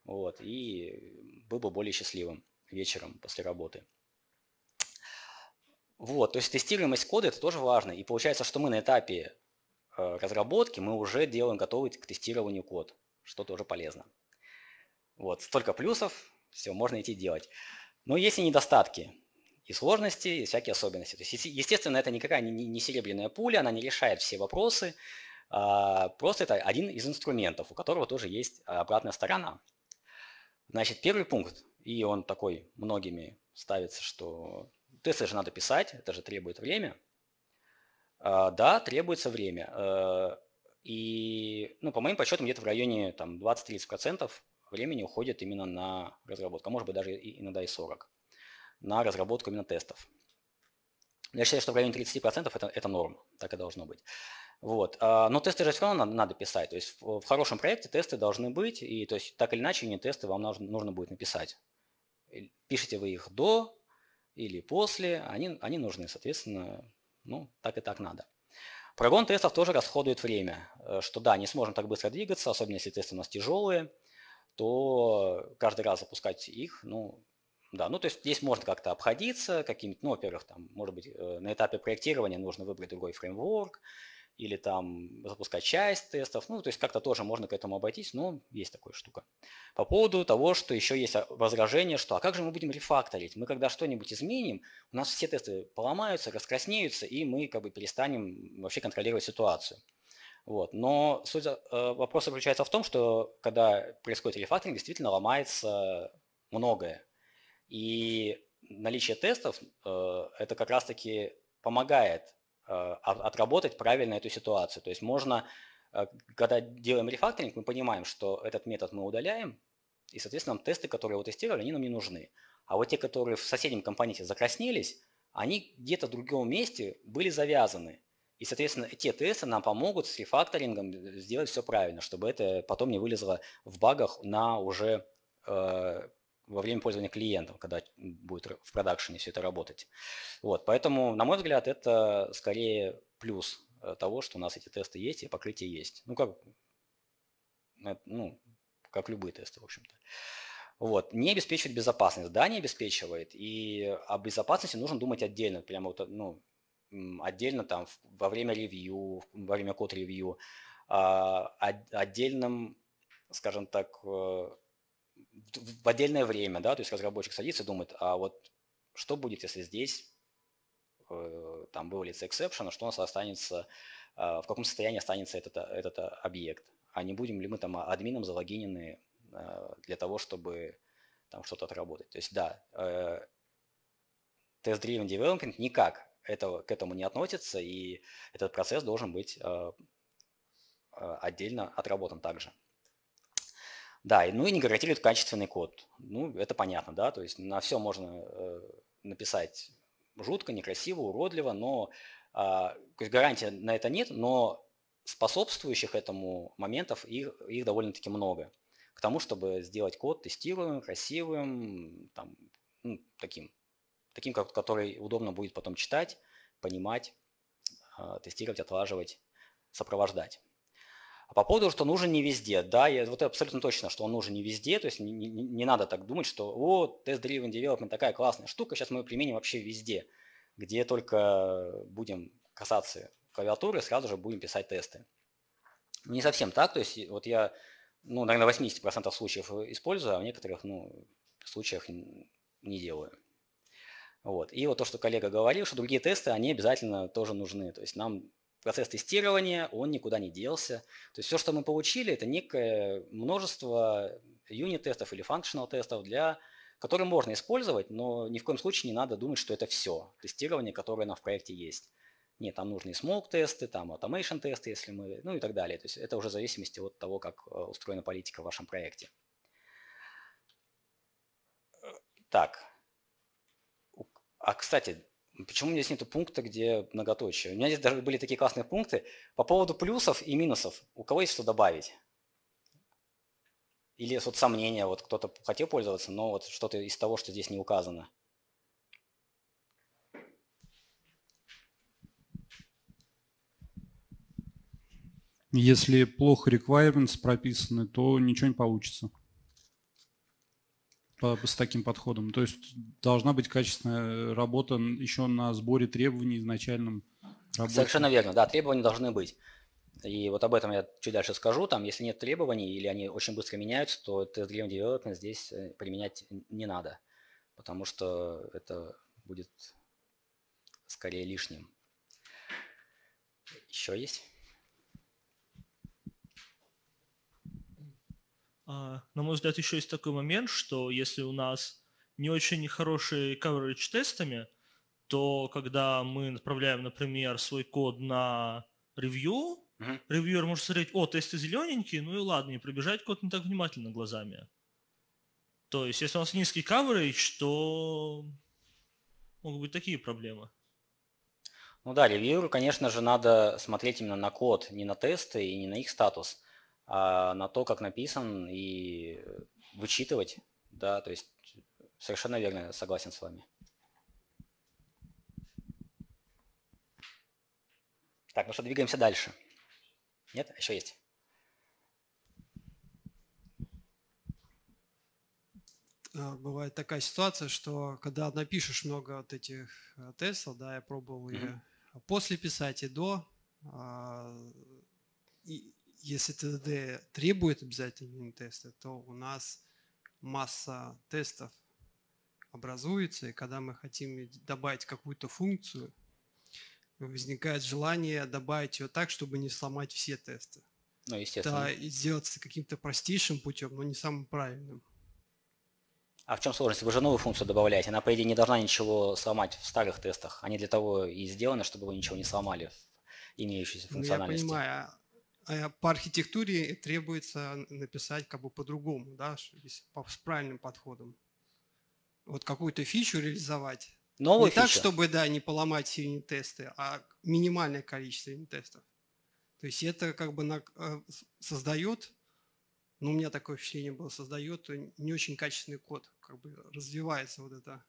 вот, и был бы более счастливым вечером после работы. Вот, то есть тестируемость кода – это тоже важно. И получается, что мы на этапе э, разработки мы уже делаем готовый к тестированию код, что тоже полезно. Вот, столько плюсов, все, можно идти делать. Но есть и недостатки, и сложности, и всякие особенности. То есть, естественно, это никакая не, не серебряная пуля, она не решает все вопросы, а просто это один из инструментов, у которого тоже есть обратная сторона – Значит, первый пункт, и он такой многими ставится, что тесты же надо писать, это же требует время. А, да, требуется время. А, и, ну, по моим подсчетам, где-то в районе там, 20-30% времени уходит именно на разработку, а может быть даже иногда и 40% на разработку именно тестов. Я считаю, что в районе 30% это, это норм, так и должно быть. Вот. А, но тесты же все равно надо писать. То есть в хорошем проекте тесты должны быть, и то есть так или иначе не тесты вам нужно, нужно будет написать. Пишите вы их до или после, они, они нужны, соответственно, ну, так и так надо. Прогон тестов тоже расходует время, э, что да, не сможем так быстро двигаться, особенно если тесты у нас тяжелые, то каждый раз запускать их, ну, да, ну то есть здесь можно как-то обходиться каким-то, ну, во-первых, там, может быть, э, на этапе проектирования нужно выбрать другой фреймворк, или там запускать часть тестов. Ну, то есть как-то тоже можно к этому обойтись, но есть такая штука. По поводу того, что еще есть возражение, что а как же мы будем рефакторить? Мы когда что-нибудь изменим, у нас все тесты поломаются, раскраснеются, и мы как бы перестанем вообще контролировать ситуацию. Вот. Но суть э, вопроса заключается в том, что когда происходит рефакторинг, действительно ломается многое. И наличие тестов э, это как раз-таки помогает Э, отработать правильно эту ситуацию. То есть можно, э, когда делаем рефакторинг, мы понимаем, что этот метод мы удаляем, и, соответственно, тесты, которые его тестировали, они нам не нужны. А вот те, которые в соседнем компоненте закраснелись, они где-то в другом месте были завязаны. И, соответственно, те тесты нам помогут с рефакторингом сделать все правильно, чтобы это потом не вылезло в багах на уже э, во время пользования клиентом, когда будет в продакшене все это работать. Вот, поэтому, на мой взгляд, это скорее плюс э, того, что у нас эти тесты есть и покрытие есть. Ну, как, ну, как любые тесты, в общем-то. Вот. Не обеспечивает безопасность. Да, не обеспечивает. И о безопасности нужно думать отдельно. Прямо вот, ну, отдельно там во время ревью, во время код-ревью, а, отдельным, скажем так, э, в отдельное время, да, то есть разработчик садится и думает, а вот что будет, если здесь э, там вывалится exception, что у нас останется, э, в каком состоянии останется этот, этот а, объект, а не будем ли мы там админом залогинены э, для того, чтобы там что-то отработать. То есть да, э, тест-driven development никак этого, к этому не относится, и этот процесс должен быть отдельно отработан также. Да, ну и не гарантирует качественный код. Ну, это понятно, да, то есть на все можно э, написать жутко, некрасиво, уродливо, но э, то есть гарантии на это нет, но способствующих этому моментов их, их довольно-таки много. К тому, чтобы сделать код тестируемым, красивым, там, ну, таким, таким, который удобно будет потом читать, понимать, э, тестировать, отлаживать, сопровождать. А по поводу, что нужен не везде, да, я, вот абсолютно точно, что он нужен не везде, то есть не, не, не надо так думать, что о, тест-driven development такая классная штука, сейчас мы ее применим вообще везде, где только будем касаться клавиатуры, сразу же будем писать тесты. Не совсем так, то есть вот я, ну, наверное, 80% случаев э, использую, а в некоторых, ну, случаях не делаю. Вот. И вот то, что коллега говорил, что другие тесты, они обязательно тоже нужны. То есть нам процесс тестирования, он никуда не делся. То есть все, что мы получили, это некое множество юнит-тестов или функционал-тестов, для которые можно использовать, но ни в коем случае не надо думать, что это все тестирование, которое у нас в проекте есть. Нет, там нужны смоук-тесты, там automation-тесты, если мы, ну и так далее. То есть это уже в зависимости от того, как э, устроена политика в вашем проекте. Э, так. А, кстати, Почему у меня здесь нет пункта, где многоточие? У меня здесь даже были такие классные пункты по поводу плюсов и минусов. У кого есть что добавить? Или вот сомнения, вот кто-то хотел пользоваться, но вот что-то из того, что здесь не указано. Если плохо requirements прописаны, то ничего не получится по, с таким подходом. То есть должна быть качественная работа еще на сборе требований изначальном. Работе. Совершенно верно, да, требования должны быть. И вот об этом я чуть дальше скажу. Там, если нет требований или они очень быстро меняются, то тест-древен development здесь э, применять не надо, потому что это будет скорее лишним. Еще есть? А, на мой взгляд, еще есть такой момент, что если у нас не очень хорошие coverage тестами, то когда мы направляем, например, свой код на ревью, uh-huh. ревьюер может смотреть, о, тесты зелененькие, ну и ладно, и пробежать код не так внимательно глазами. То есть, если у нас низкий coverage, то могут быть такие проблемы. Ну да, ревьюеру, конечно же, надо смотреть именно на код, не на тесты и не на их статус а на то, как написан, и э, вычитывать, да, то есть совершенно верно, согласен с вами. Так, ну что, двигаемся дальше. Нет? Еще есть. Э, бывает такая ситуация, что когда напишешь много от этих э, тестов, да, я пробовал mm-hmm. ее после писать и до, а, и если ТДД требует обязательного теста, то у нас масса тестов образуется, и когда мы хотим добавить какую-то функцию, возникает желание добавить ее так, чтобы не сломать все тесты. Ну, естественно. Да, и сделать каким-то простейшим путем, но не самым правильным. А в чем сложность? Вы же новую функцию добавляете. Она, по идее, не должна ничего сломать в старых тестах. Они для того и сделаны, чтобы вы ничего не сломали в имеющейся функциональности. Ну, я понимаю, а Э, по архитектуре требуется написать как бы по-другому, да, с правильным подходом. Вот какую-то фичу реализовать. Новую не фичу. так, чтобы, да, не поломать все юнит-тесты, а минимальное количество юнит-тестов. То есть это как бы на, э, создает, ну, у меня такое впечатление было, создает не очень качественный код. Как бы развивается вот это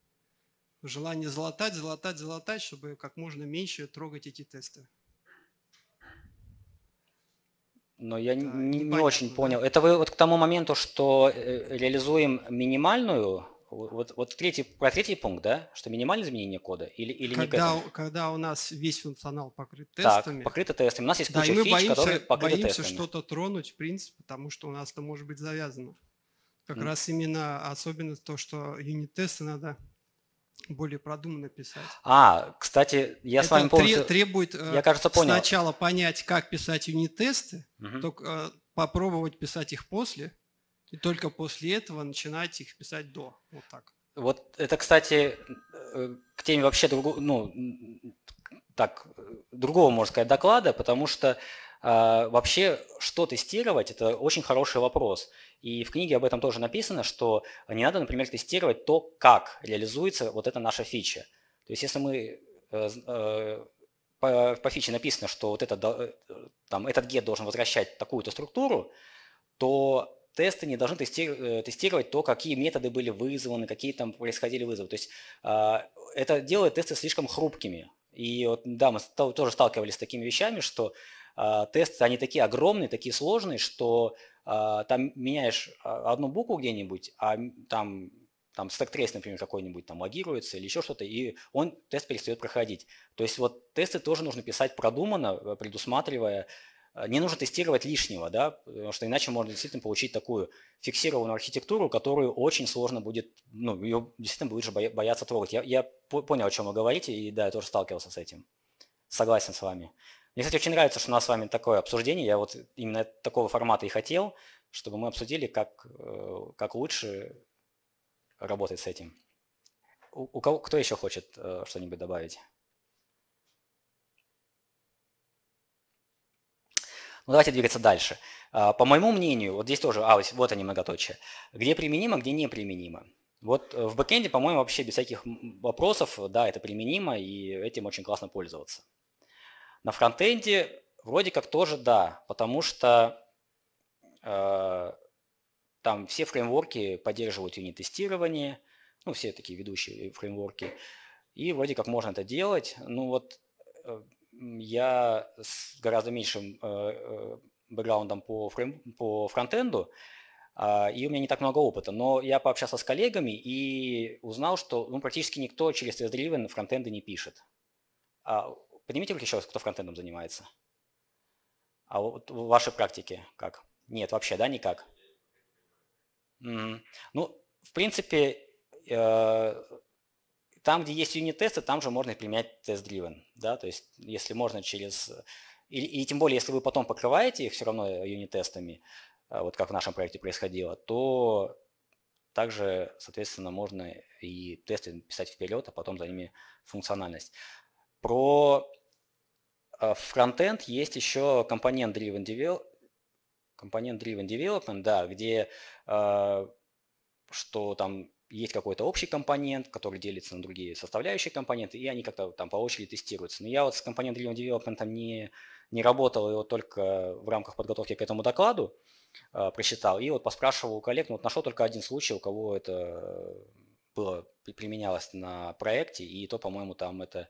желание залатать, залатать, залатать, чтобы как можно меньше трогать эти тесты. Но я да, не, не очень понял. Это вы вот к тому моменту, что э, реализуем минимальную, вот, вот третий, про третий пункт, да, что минимальное изменение кода или, или когда, не Когда у нас весь функционал покрыт тестами. покрыт покрыто тестами. У нас есть да, куча фич, боимся, которые покрыты боимся тестами. что-то тронуть, в принципе, потому что у нас это может быть завязано. Как mm. раз именно особенно то, что юнит-тесты надо более продуманно писать. А, кстати, я Это с вами полностью... требует э, я, кажется, понял. сначала понять, как писать юнит-тесты, угу. только, э, попробовать писать их после, и только после этого начинать их писать до. Вот так. Вот это, кстати, э, к теме вообще другого, ну, так, другого, можно сказать, доклада, потому что а, вообще, что тестировать, это очень хороший вопрос. И в книге об этом тоже написано, что не надо, например, тестировать то, как реализуется вот эта наша фича. То есть если мы э, э, по, по фиче написано, что вот это, там, этот get должен возвращать такую-то структуру, то тесты не должны э, тестировать то, какие методы были вызваны, какие там происходили вызовы. То есть а, это делает тесты слишком хрупкими. И вот, да, мы тоже сталкивались с такими вещами, что а, тесты, они такие огромные, такие сложные, что а, там меняешь а, одну букву где-нибудь, а там там стек трейс, например, какой-нибудь там логируется или еще что-то, и он тест перестает проходить. То есть вот тесты тоже нужно писать продуманно, э, предусматривая, э, не нужно тестировать лишнего, да, потому что иначе можно действительно получить такую фиксированную архитектуру, которую очень сложно будет, ну, ее действительно будет будешь бояться трогать. Я, я понял, о чем вы говорите, и да, я тоже сталкивался с этим. Согласен с вами. Мне, кстати, очень нравится, что у нас с вами такое обсуждение. Я вот именно такого формата и хотел, чтобы мы обсудили, как, э, как лучше работать с этим. У, у кого, кто еще хочет э, что-нибудь добавить? Ну, давайте двигаться дальше. А, по моему мнению, вот здесь тоже, а, вот они многоточие. Где применимо, где не применимо. Вот э, в бэкенде, по-моему, вообще без всяких вопросов, да, это применимо, и этим очень классно пользоваться. На фронтенде вроде как тоже да, потому что э, там все фреймворки поддерживают юнит-тестирование, ну, все такие ведущие фреймворки, и вроде как можно это делать. Ну, вот э, я с гораздо меньшим э, э, бэкграундом по, фрейм, по фронтенду, а, и у меня не так много опыта. Но я пообщался с коллегами и узнал, что ну, практически никто через TestDriven фронтенды не пишет. А Поднимите руки еще, кто фронтендом занимается. А вот в вашей практике как? Нет, вообще, да, никак? Угу. Ну, в принципе, э, там, где есть юнит-тесты, там же можно применять тест-дривен. Да? То есть, если можно через... И, и тем более, если вы потом покрываете их все равно э, юнит-тестами, э, вот как в нашем проекте происходило, то также, соответственно, можно и тесты писать вперед, а потом за ними функциональность. Про а в фронтенд есть еще компонент driven development, компонент driven development, да, где а, что там есть какой-то общий компонент, который делится на другие составляющие компоненты, и они как-то там по очереди тестируются. Но я вот с компонентом driven development не, не работал, его только в рамках подготовки к этому докладу э, а, просчитал. И вот поспрашивал у коллег, ну вот нашел только один случай, у кого это было применялось на проекте, и то, по-моему, там это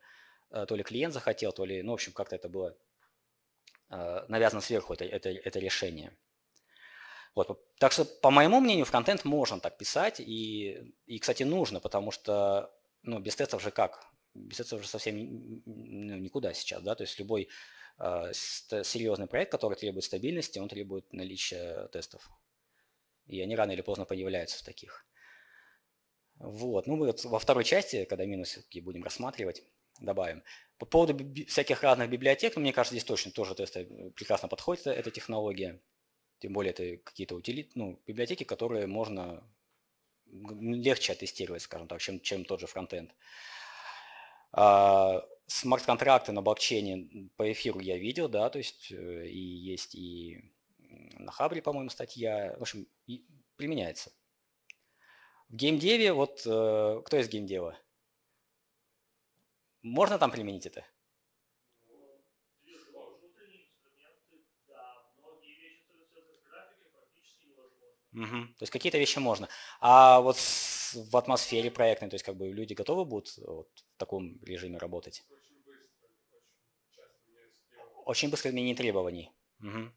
Э, то ли клиент захотел, то ли, ну, в общем, как-то это было э, навязано сверху, это, это, это решение. Вот. Так что, по моему мнению, в контент можно так писать, и, и кстати, нужно, потому что ну, без тестов же как? Без тестов же совсем ну, никуда сейчас, да, то есть любой э, серьезный проект, который требует стабильности, он требует наличия тестов. И они рано или поздно появляются в таких. Вот, ну мы вот во второй части, когда минусы будем рассматривать, добавим. По поводу всяких разных библиотек, ну, мне кажется, здесь точно тоже тесты прекрасно подходит э, эта технология. Тем более это какие-то утилит, ну, библиотеки, которые можно ну, легче оттестировать, скажем так, чем, чем тот же фронтенд. А, смарт-контракты на блокчейне по эфиру я видел, да, то есть э, и есть и на Хабре, по-моему, статья. В общем, применяется. В геймдеве, вот э, кто из геймдева? Можно там применить это? Угу. То есть какие-то вещи можно. А вот с, в атмосфере проектной, то есть как бы люди готовы будут вот, в таком режиме работать? Очень быстро, очень изменение требований. Угу.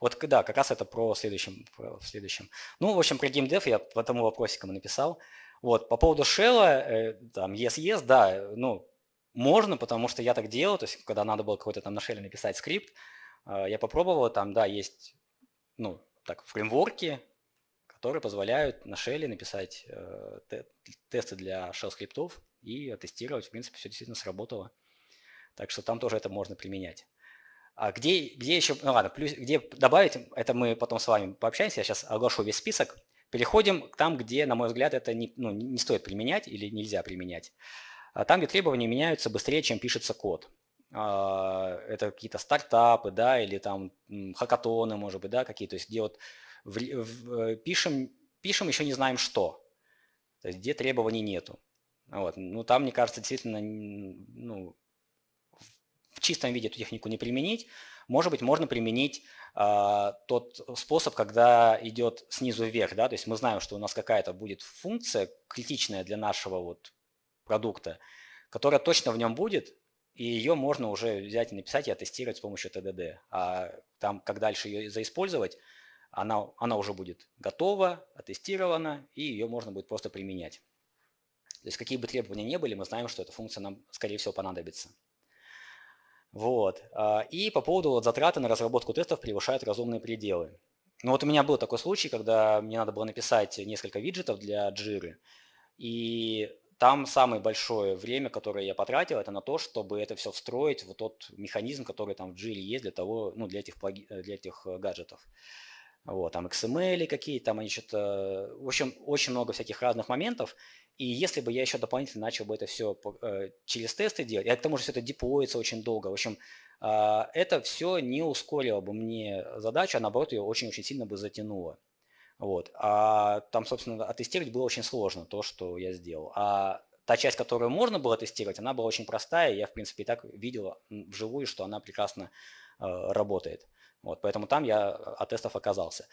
Вот да, как раз это про следующем, про следующем. Ну, в общем, про геймдев я по тому вопросикам написал. Вот, по поводу шелла, э, там, yes, yes, да, э, ну, можно, потому что я так делал, то есть когда надо было какой-то там на шеле написать скрипт, а, я попробовал, там, да, есть, ну, так, фреймворки, которые позволяют на шеле написать э, те- тесты для shell скриптов и тестировать, в принципе, все действительно сработало. Так что там тоже это можно применять. А где, где еще, ну ладно, плюс, где добавить, это мы потом с вами пообщаемся, я сейчас оглашу весь список. Переходим к там, где, на мой взгляд, это не, ну, не стоит применять или нельзя применять. А там, где требования меняются быстрее, чем пишется код. А, это какие-то стартапы, да, или там хакатоны, может быть, да, какие-то, то есть где вот в, в, э, пишем, пишем, еще не знаем что, то есть где требований нету. Вот. Ну, там, мне кажется, действительно, ну, в чистом виде эту технику не применить. Может быть, можно применить э, тот способ, когда идет снизу вверх, да, то есть мы знаем, что у нас какая-то будет функция критичная для нашего вот продукта, которая точно в нем будет, и ее можно уже взять и написать и оттестировать с помощью ТДД. А там, как дальше ее заиспользовать, она, она уже будет готова, оттестирована, и ее можно будет просто применять. То есть какие бы требования ни были, мы знаем, что эта функция нам, скорее всего, понадобится. Вот. А, и по поводу вот затраты на разработку тестов превышают разумные пределы. Ну вот у меня был такой случай, когда мне надо было написать несколько виджетов для Jira, и там самое большое время, которое я потратил, это на то, чтобы это все встроить в тот механизм, который там в Jira есть для того, ну, для этих, плаги... Э, для этих э, гаджетов. Вот, там XML какие, там они что-то... Э, в общем, очень много всяких разных моментов. И если бы я еще дополнительно начал бы это все через тесты делать, и к тому же все это деплоится очень долго. В общем, а, это все не ускорило бы мне задачу, а наоборот ее очень-очень сильно бы затянуло. Вот. А там, собственно, оттестировать было очень сложно то, что я сделал. А та часть, которую можно было тестировать, она была очень простая. Я, в принципе, и так видел вживую, что она прекрасно э, работает. Вот, поэтому там я э, от тестов оказался.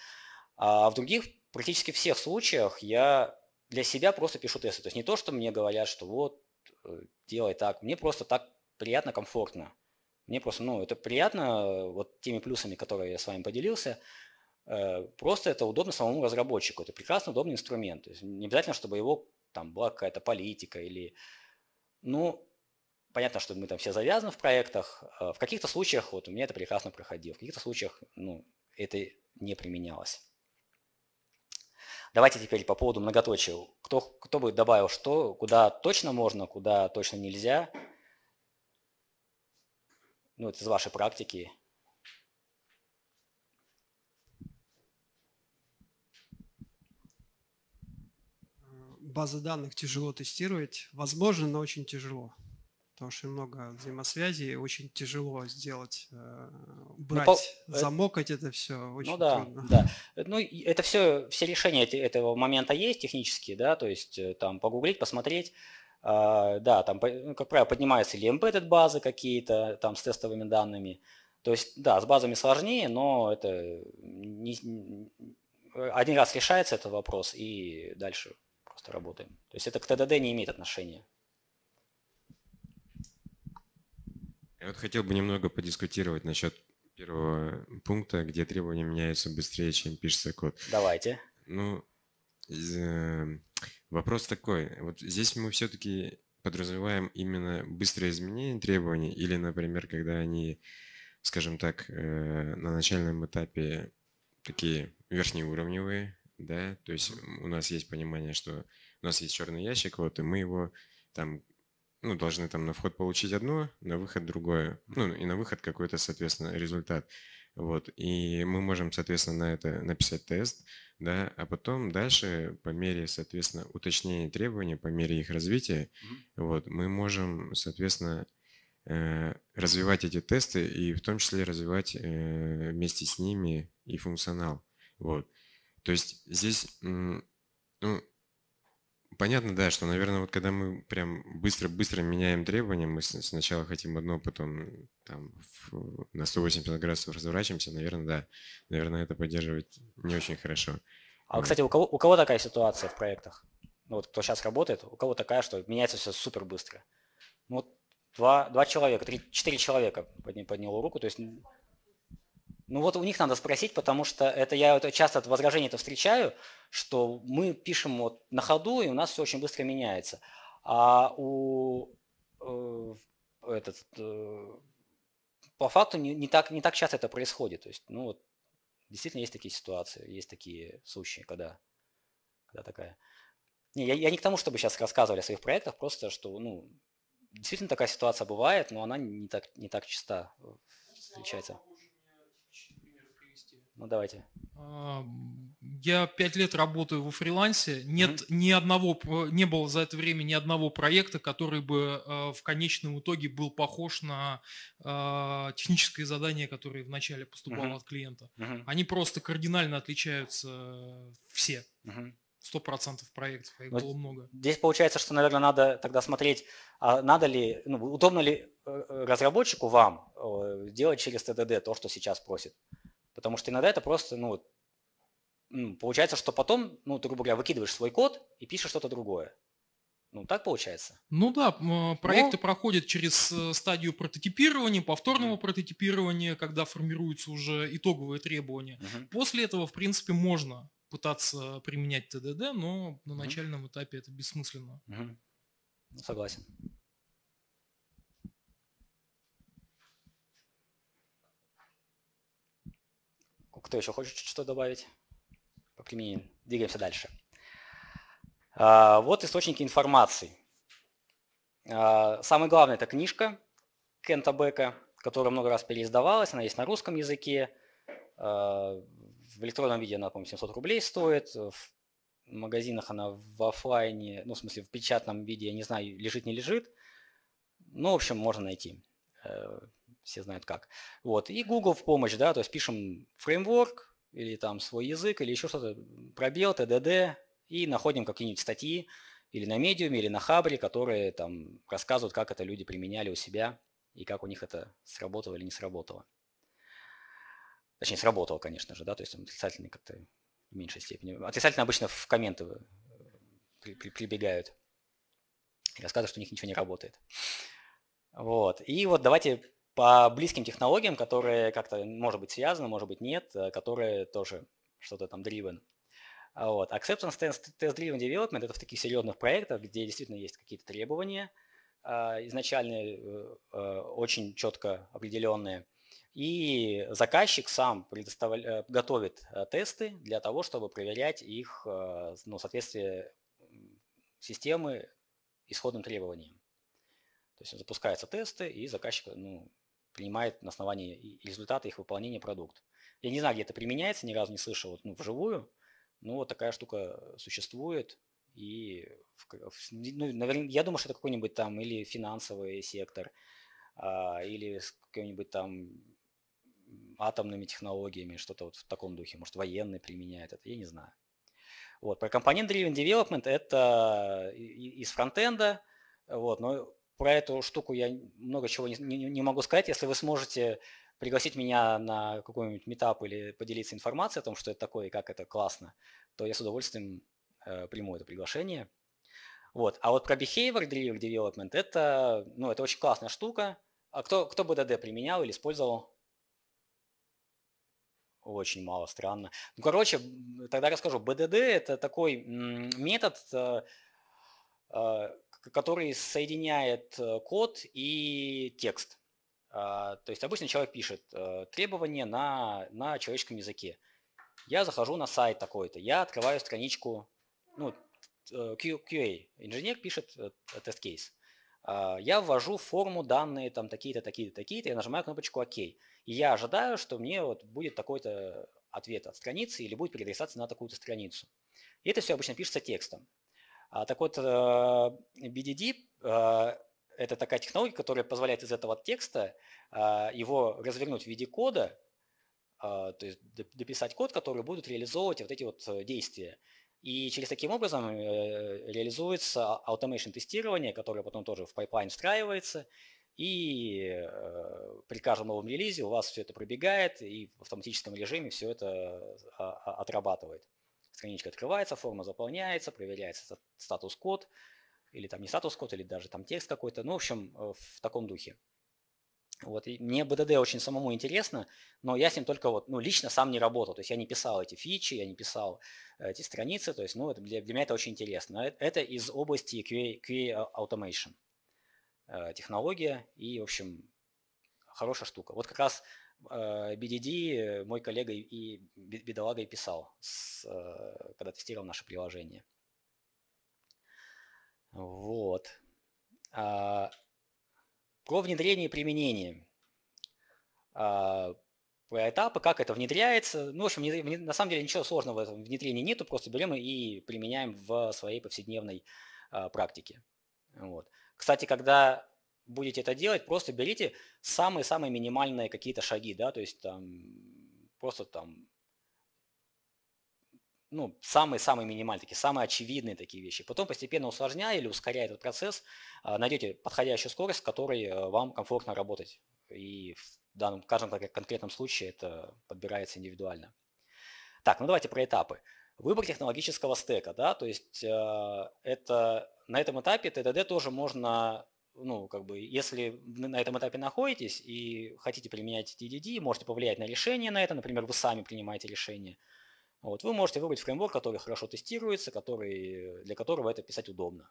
А в других, практически всех случаях я для себя просто пишу тесты. То есть не то, что мне говорят, что вот, э, делай так. Мне просто так приятно, комфортно. Мне просто, ну, это приятно э, вот теми плюсами, которые я с вами поделился – Э, просто это удобно самому разработчику. Это прекрасно удобный инструмент. То есть не обязательно, чтобы его там была какая-то политика или... Ну, понятно, что мы там все завязаны в проектах. А в каких-то случаях вот у меня это прекрасно проходило. В каких-то случаях ну, это не применялось. Давайте теперь по поводу многоточия. Кто, кто бы добавил что, куда точно можно, куда точно нельзя? Ну, это из вашей практики. базы данных тяжело тестировать. Возможно, но очень тяжело. Потому что много взаимосвязей, очень тяжело сделать, э, ну, убрать, ну, по... Э, замокать это все. Очень ну да, трудно. да. Ну это все, все решения этого момента есть технические, да, то есть э, там погуглить, посмотреть. А, да, там, ну, как правило, поднимаются или embedded базы какие-то там с тестовыми данными. То есть, да, с базами сложнее, но это не, один раз решается этот вопрос и дальше просто работаем. То есть это к ТДД не имеет отношения. Я вот хотел бы немного подискутировать насчет первого пункта, где требования меняются быстрее, чем пишется код. Давайте. Ну, э, вопрос такой. Вот здесь мы все-таки подразумеваем именно быстрое изменение требований или, например, когда они, скажем так, э, на начальном этапе такие верхнеуровневые, да, то есть у нас есть понимание, что у нас есть черный ящик, вот, и мы его там, ну, должны там на вход получить одно, на выход другое, ну, и на выход какой-то, соответственно, результат. Вот, и мы можем, соответственно, на это написать тест, да, а потом дальше по мере, соответственно, уточнения требований, по мере их развития, mm-hmm. вот, мы можем, соответственно, э, развивать эти тесты и в том числе развивать э, вместе с ними и функционал. Вот. То есть здесь, ну, понятно, да, что, наверное, вот когда мы прям быстро-быстро меняем требования, мы сначала хотим одно, потом там в, на 180 градусов разворачиваемся, наверное, да, наверное, это поддерживать не очень хорошо. А, кстати, у кого, у кого такая ситуация в проектах? Ну, вот кто сейчас работает, у кого такая, что меняется все супер быстро? Ну, вот два, два человека, три, четыре человека подня, подняло руку, то есть ну вот у них надо спросить, потому что это я часто от возражений это встречаю, что мы пишем вот на ходу, и у нас все очень быстро меняется. А у э, этот, э, по факту не, не, так, не так часто это происходит. То есть, ну вот, действительно есть такие ситуации, есть такие случаи, когда, когда такая. Не, я, я не к тому, чтобы сейчас рассказывали о своих проектах, просто что, ну, действительно такая ситуация бывает, но она не так, не так часто э, встречается. Ну давайте. А, я пять лет работаю во фрилансе. Нет mm-hmm. ни одного, не было за это время ни одного проекта, который бы э, в конечном итоге был похож на э, техническое задание, которое вначале поступало mm-hmm. от клиента. Mm-hmm. Они просто кардинально отличаются э, все. Сто процентов проектов, а их было много. Здесь получается, что, наверное, надо тогда смотреть, а надо ли, ну, удобно ли разработчику вам делать через ТДД то, что сейчас просит. Потому что иногда это просто, ну, получается, что потом, ну, ты, грубо говоря, выкидываешь свой код и пишешь что-то другое. Ну, так получается. Ну да, а, проекты Но... проходят через э, стадию прототипирования, повторного прототипирования, когда формируются уже итоговые требования. Угу. После этого, в принципе, можно пытаться применять ТДД, но на начальном этапе это бессмысленно. Угу. Согласен. Кто еще хочет что то добавить? По применению. Двигаемся дальше. А, вот источники информации. А, Самое главное – это книжка Кента Бека, которая много раз переиздавалась, она есть на русском языке. А, в электронном виде она, по-моему, 700 рублей стоит. В магазинах она в офлайне, ну, в смысле, в печатном виде, я не знаю, лежит, не лежит. Ну, в общем, можно найти. Э, все знают как. Вот. И Google в помощь, да, то есть пишем фреймворк или там свой язык, или еще что-то, пробел, ТДД, и находим какие-нибудь статьи или на медиуме, или на хабре, которые там рассказывают, как это люди применяли у себя и как у них это сработало или не сработало. Точнее, сработало, конечно же, да, то есть там отрицательные как-то в меньшей степени. Отрицательно обычно в комменты э, при, при, прибегают и рассказывают, что у них ничего не работает. Вот. И вот давайте по близким технологиям, которые как-то, может быть, связаны, может быть, нет, э, которые тоже что-то там driven. А вот. Acceptance test, test driven development – это в таких серьезных проектах, где действительно есть какие-то требования а, изначально э, э, очень четко определенные. И заказчик сам предоставля... готовит тесты для того, чтобы проверять их ну, соответствие системы исходным требованиям. То есть запускаются тесты, и заказчик ну, принимает на основании результата их выполнения продукт. Я не знаю, где это применяется, ни разу не слышал вот, ну, вживую, но вот такая штука э, существует. И в, в, ну, ну наверное, я думаю, что это какой-нибудь там или финансовый сектор, а, или с какими нибудь там атомными технологиями, что-то вот в таком духе. Может, военные применяют это, я не знаю. Вот. Про компонент Driven Development это из фронтенда, вот, но про эту штуку я много чего не, не, не могу сказать. Если вы сможете пригласить меня на какой-нибудь метап или поделиться информацией о том, что это такое и как это классно, то я с удовольствием э, приму это приглашение. Вот. А вот про behavior driven development это, ну, это очень классная штука. А кто, кто BDD применял или использовал? Очень мало, странно. Ну, короче, тогда расскажу. BDD это такой метод э, Э, который соединяет э, код и текст. А, то есть обычно человек пишет э, требования на, на человеческом языке. Я захожу на сайт такой-то, я открываю страничку, ну, QA, инженер пишет тест-кейс. А, я ввожу в форму данные там такие-то, такие-то, такие-то, я нажимаю кнопочку ОК. И я ожидаю, что мне вот будет такой-то ответ от страницы или будет передрисаться на такую-то страницу. И это все обычно пишется текстом. А, так вот, а, BDD – а, это такая технология, которая позволяет из этого текста его развернуть в виде кода, то есть дописать код, который будут реализовывать вот эти вот э, действия. И через таким образом э, реализуется automation тестирование, которое потом тоже в пайплайн встраивается, и э, при каждом новом релизе у вас все это пробегает, и в автоматическом режиме все это отрабатывает страничка открывается, форма заполняется, проверяется статус-код, или там не статус-код, или даже там текст какой-то, ну, в общем, э, в таком духе. Вот, и мне БДД очень самому интересно, но я с ним только вот, ну, лично сам не работал, то есть я не писал эти фичи, я не писал э, эти страницы, то есть, ну, это для, для меня это очень интересно. Э, это из области QA, QA Automation, технология и, в общем, хорошая штука. Вот как раз Э, BDD э, мой коллега и бедолага и писал, с, э, когда тестировал наше приложение. Вот. А, про внедрение и применение. А, про этапы, как это внедряется. Ну, в общем, на самом деле ничего сложного в этом внедрении нету, просто берем и применяем в своей повседневной а, практике. Вот. Кстати, когда будете это делать, просто берите самые-самые минимальные какие-то шаги, да, то есть там просто там ну, самые-самые минимальные, такие самые очевидные такие вещи. Потом постепенно усложняя или ускоряя этот процесс, э, найдете подходящую скорость, с которой э, вам комфортно работать. И в данном, в каждом конкретном случае это подбирается индивидуально. Так, ну давайте про этапы. Выбор технологического стека, да, то есть э, это на этом этапе ТДД тоже можно ну, как бы, если на этом этапе находитесь и хотите применять DDD, можете повлиять на решение на это, например, вы сами принимаете решение, вот, вы можете выбрать фреймворк, который хорошо тестируется, который, для которого это писать удобно.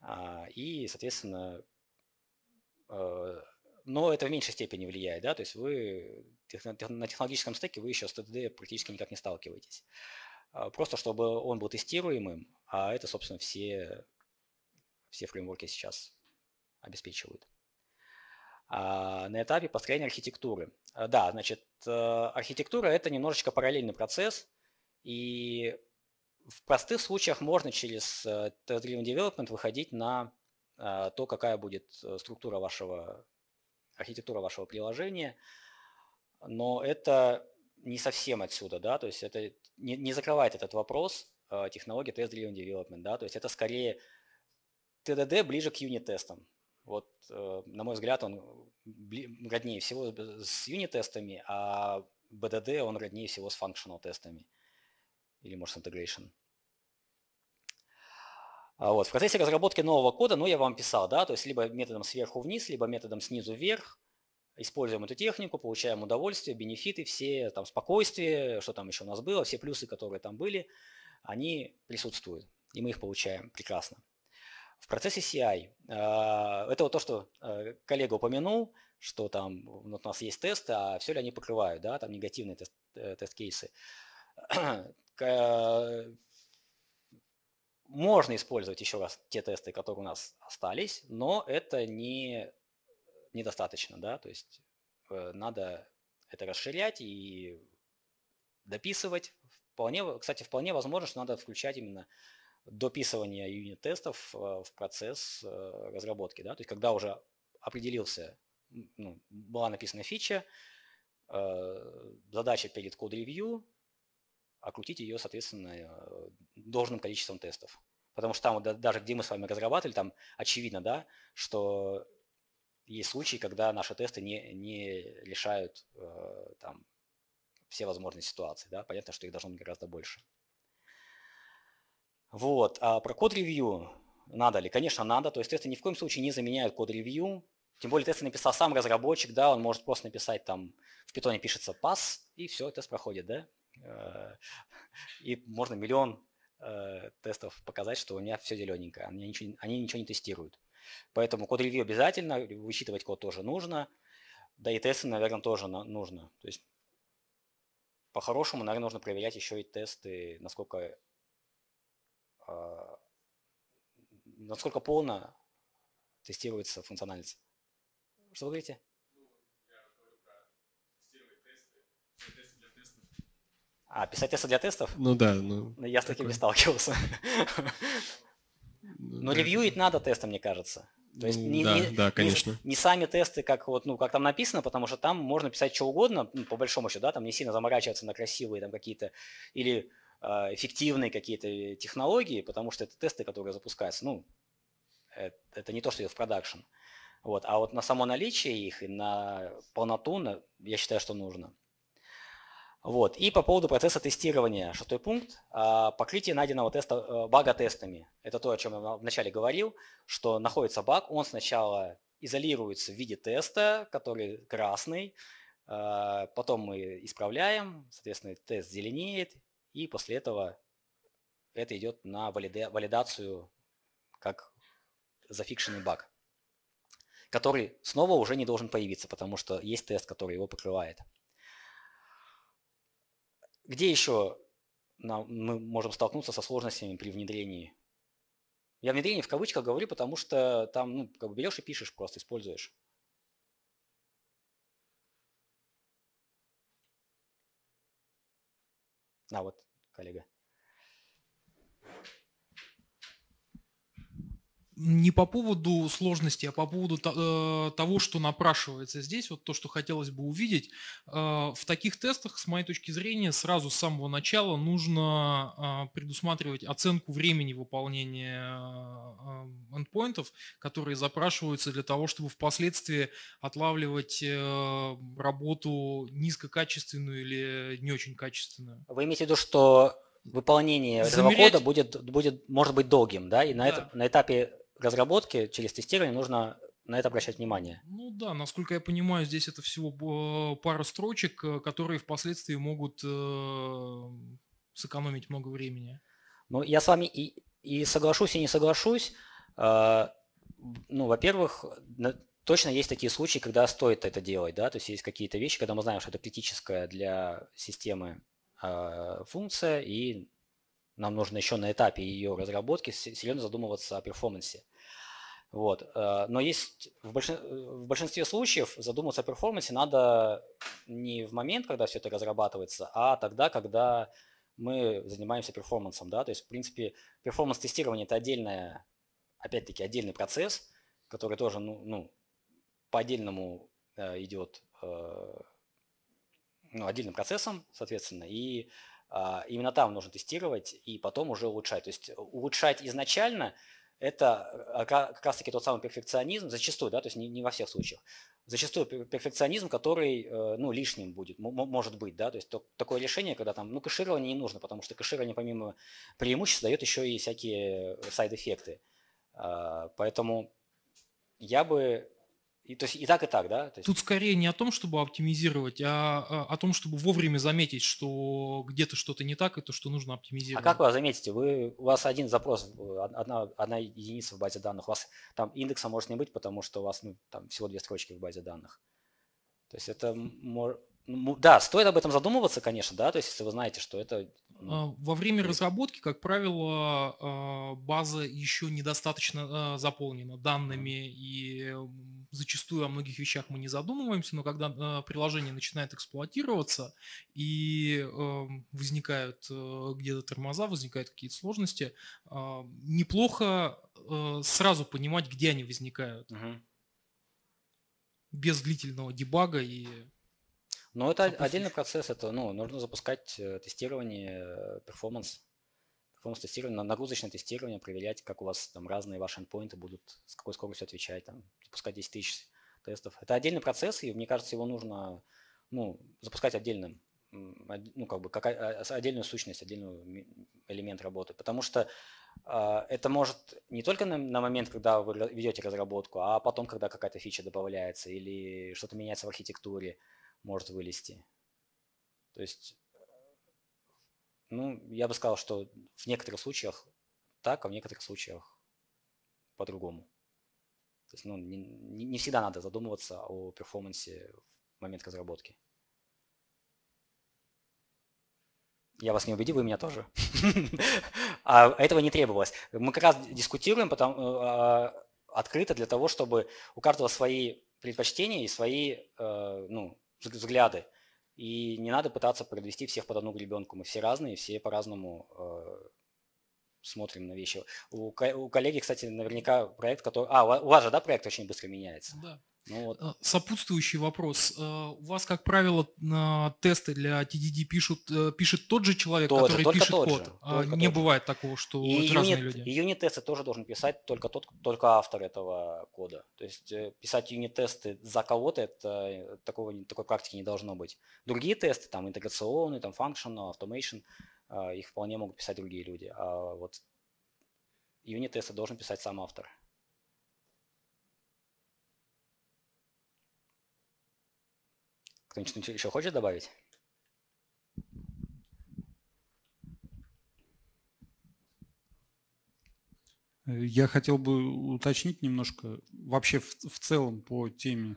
А, и, соответственно, э, но это в меньшей степени влияет, да, то есть вы на технологическом стеке вы еще с TDD практически никак не сталкиваетесь. А, просто чтобы он был тестируемым, а это, собственно, все, все фреймворки сейчас обеспечивают. А, на этапе построения архитектуры. А, да, значит, э, архитектура – это немножечко параллельный процесс, и в простых случаях можно через Test-Driven э, Development выходить на э, то, какая будет структура вашего, архитектура вашего приложения, но это не совсем отсюда, да, то есть это не, не закрывает этот вопрос технологии Test-Driven Development, да, то есть это скорее TDD ближе к юнит-тестам, вот, э, на мой взгляд, он роднее э, всего с юнит-тестами, а BDD он роднее всего с functional-тестами или, может, integration. А вот. В процессе разработки нового кода, ну, я вам писал, да, то есть либо методом сверху вниз, либо методом снизу вверх, используем эту технику, получаем удовольствие, бенефиты, все там спокойствие, что там еще у нас было, все плюсы, которые там были, они присутствуют, и мы их получаем прекрасно. В процессе CI, а, это вот то, что э, коллега упомянул, что там вот у нас есть тесты, а все ли они покрывают, да, там негативные тест, э, тест-кейсы. Можно использовать еще раз те тесты, которые у нас остались, но это не, недостаточно, да, то есть э, надо это расширять и дописывать. Вполне, кстати, вполне возможно, что надо включать именно дописывания юнит-тестов а, в процесс а, разработки. Да? То есть когда уже определился, ну, была написана фича, а, задача перед код-ревью, окрутить ее, соответственно, должным количеством тестов. Потому что там даже где мы с вами разрабатывали, там очевидно, да, что есть случаи, когда наши тесты не, не решают э, там, все возможные ситуации. Да? Понятно, что их должно быть гораздо больше. Вот. А про код-ревью надо ли? Конечно, надо. То есть тесты ни в коем случае не заменяют код-ревью. Тем более тесты написал сам разработчик, да, он может просто написать там, в питоне пишется пас, и все, тест проходит, да. Э, и можно миллион э, тестов показать, что у меня все зелененькое, они ничего, они ничего не тестируют. Поэтому код-ревью обязательно, высчитывать код тоже нужно, да и тесты, наверное, тоже нужно. То есть по-хорошему, наверное, нужно проверять еще и тесты, насколько а, насколько полно тестируется функциональность. Что вы говорите? А, писать тесты для тестов? Ну да, ну. ну я с таким не сталкивался. Ну, Но ревьюить надо тесты, мне кажется. То есть ну не, да, не, да, конечно. Не, не сами тесты, как вот, ну, как там написано, потому что там можно писать что угодно, по большому счету, да, там не сильно заморачиваться на красивые там какие-то или а, эффективные какие-то э, технологии, потому что это тесты, которые запускаются. Ну, э, это не то, что идет в продакшн. Вот. А вот на само наличие их и на полноту, на, я считаю, что нужно. Вот. И по поводу процесса тестирования, шестой пункт, а, покрытие найденного теста, э, бага тестами. Это то, о чем я вначале говорил, что находится баг, он сначала изолируется в виде теста, который красный, а, потом мы исправляем, соответственно, тест зеленеет, и после этого это идет на валида валидацию как зафикшенный баг, который снова уже не должен появиться, потому что есть тест, который его покрывает. Где еще нам, мы можем столкнуться со сложностями при внедрении? Я внедрение в кавычках говорю, потому что там ну, как бы берешь и пишешь, просто используешь. А, вот коллега. не по поводу сложности, а по поводу э, того, что напрашивается здесь, вот то, что хотелось бы увидеть. Э, в таких тестах, с моей точки зрения, сразу с самого начала нужно э, предусматривать оценку времени выполнения эндпоинтов, которые запрашиваются для того, чтобы впоследствии отлавливать работу низкокачественную или не очень качественную. Вы имеете в виду, что выполнение Замерять... этого кода будет, будет, может быть долгим, да, и на, да. Это, на этапе разработки через тестирование нужно на это обращать внимание. Ну да, насколько я понимаю, здесь это всего э, пара строчек, э, которые впоследствии могут э, сэкономить много времени. Ну, я с вами и, и соглашусь, и не соглашусь. Э, ну, во-первых, точно есть такие случаи, когда стоит это делать, да, то есть есть какие-то вещи, когда мы знаем, что это критическая для системы э, функция, и нам нужно еще на этапе ее разработки серьезно задумываться о перформансе. Вот. Э, но есть в, большин... в большинстве случаев задуматься о перформансе надо не в момент, когда все это разрабатывается, а тогда, когда мы занимаемся перформансом. Да? То есть, в принципе, перформанс-тестирование – это отдельная, опять-таки, отдельный процесс, который тоже ну, ну, по-отдельному э, идет э, ну, отдельным процессом, соответственно, и э, именно там нужно тестировать и потом уже улучшать. То есть улучшать изначально – это э, как раз-таки тот самый перфекционизм, зачастую, да, то есть не, не во всех случаях, зачастую перфекционизм, который, э, ну, лишним будет, может быть, да, то есть то, такое решение, когда там, ну, кэширование не нужно, потому что кэширование помимо преимуществ дает еще и всякие э, сайд-эффекты. А, поэтому я бы и, то есть и так, и так, да? То есть... Тут скорее не о том, чтобы оптимизировать, а, а о том, чтобы вовремя заметить, что где-то что-то не так, и то, что нужно а оптимизировать. А как вы заметите? Вы, у вас один запрос, э, одна, одна единица в базе данных. У вас там индекса может не быть, потому что у вас ну, там всего две строчки в базе данных. То есть это да, стоит об этом задумываться, конечно, да, то есть если вы знаете, что это... Ну. А, во время разработки, как правило, база еще недостаточно заполнена данными, и зачастую о многих вещах мы не задумываемся, но когда э, приложение начинает эксплуатироваться и эм, возникают э, где-то тормоза, возникают какие-то сложности, э, неплохо сразу понимать, где они возникают. Угу. Без длительного дебага и но это Опустишь. отдельный процесс, это ну, нужно запускать тестирование, перформанс Performance тестирование, на нагрузочное тестирование проверять, как у вас там разные ваши эндпоинты будут, с какой скоростью отвечать, там, запускать 10 тысяч тестов. Это отдельный процесс, и мне кажется, его нужно ну, запускать отдельным ну, как бы, как а, а, отдельную сущность, отдельный элемент работы. Потому что а, это может не только на, на момент, когда вы ведете разработку, а потом, когда какая-то фича добавляется или что-то меняется в архитектуре, может вылезти. То есть ну, я бы сказал, что в некоторых случаях так, а в некоторых случаях по-другому. То есть ну, не, не всегда надо задумываться о перформансе в момент разработки. Я вас не убедил, вы меня тоже. А этого не требовалось. Мы как раз дискутируем потом, а, открыто для того, чтобы у каждого свои предпочтения и свои э, ну, взгляды. И не надо пытаться подвести всех под одну гребенку. Мы все разные, все по-разному э, смотрим на вещи. У, у коллеги, кстати, наверняка проект, который... А, у вас же, да, проект очень быстро меняется? Да. Ну, вот. Э, сопутствующий вопрос. Э, у вас, как правило, тесты для TDD пишут, э, пишет тот же человек, тот который же, пишет тот код. Же, а не тот бывает же. такого, что и это разные люди. И юнит-тесты тоже должен писать только тот, только автор этого кода. То есть писать юнит-тесты за кого-то, это такого, такой практики не должно быть. Другие тесты, там интеграционные, там functional, automation, их вполне могут писать другие люди. А вот юнит-тесты должен писать сам автор. Кто-нибудь еще хочет добавить? Я хотел бы уточнить немножко вообще в, в целом по теме. Э,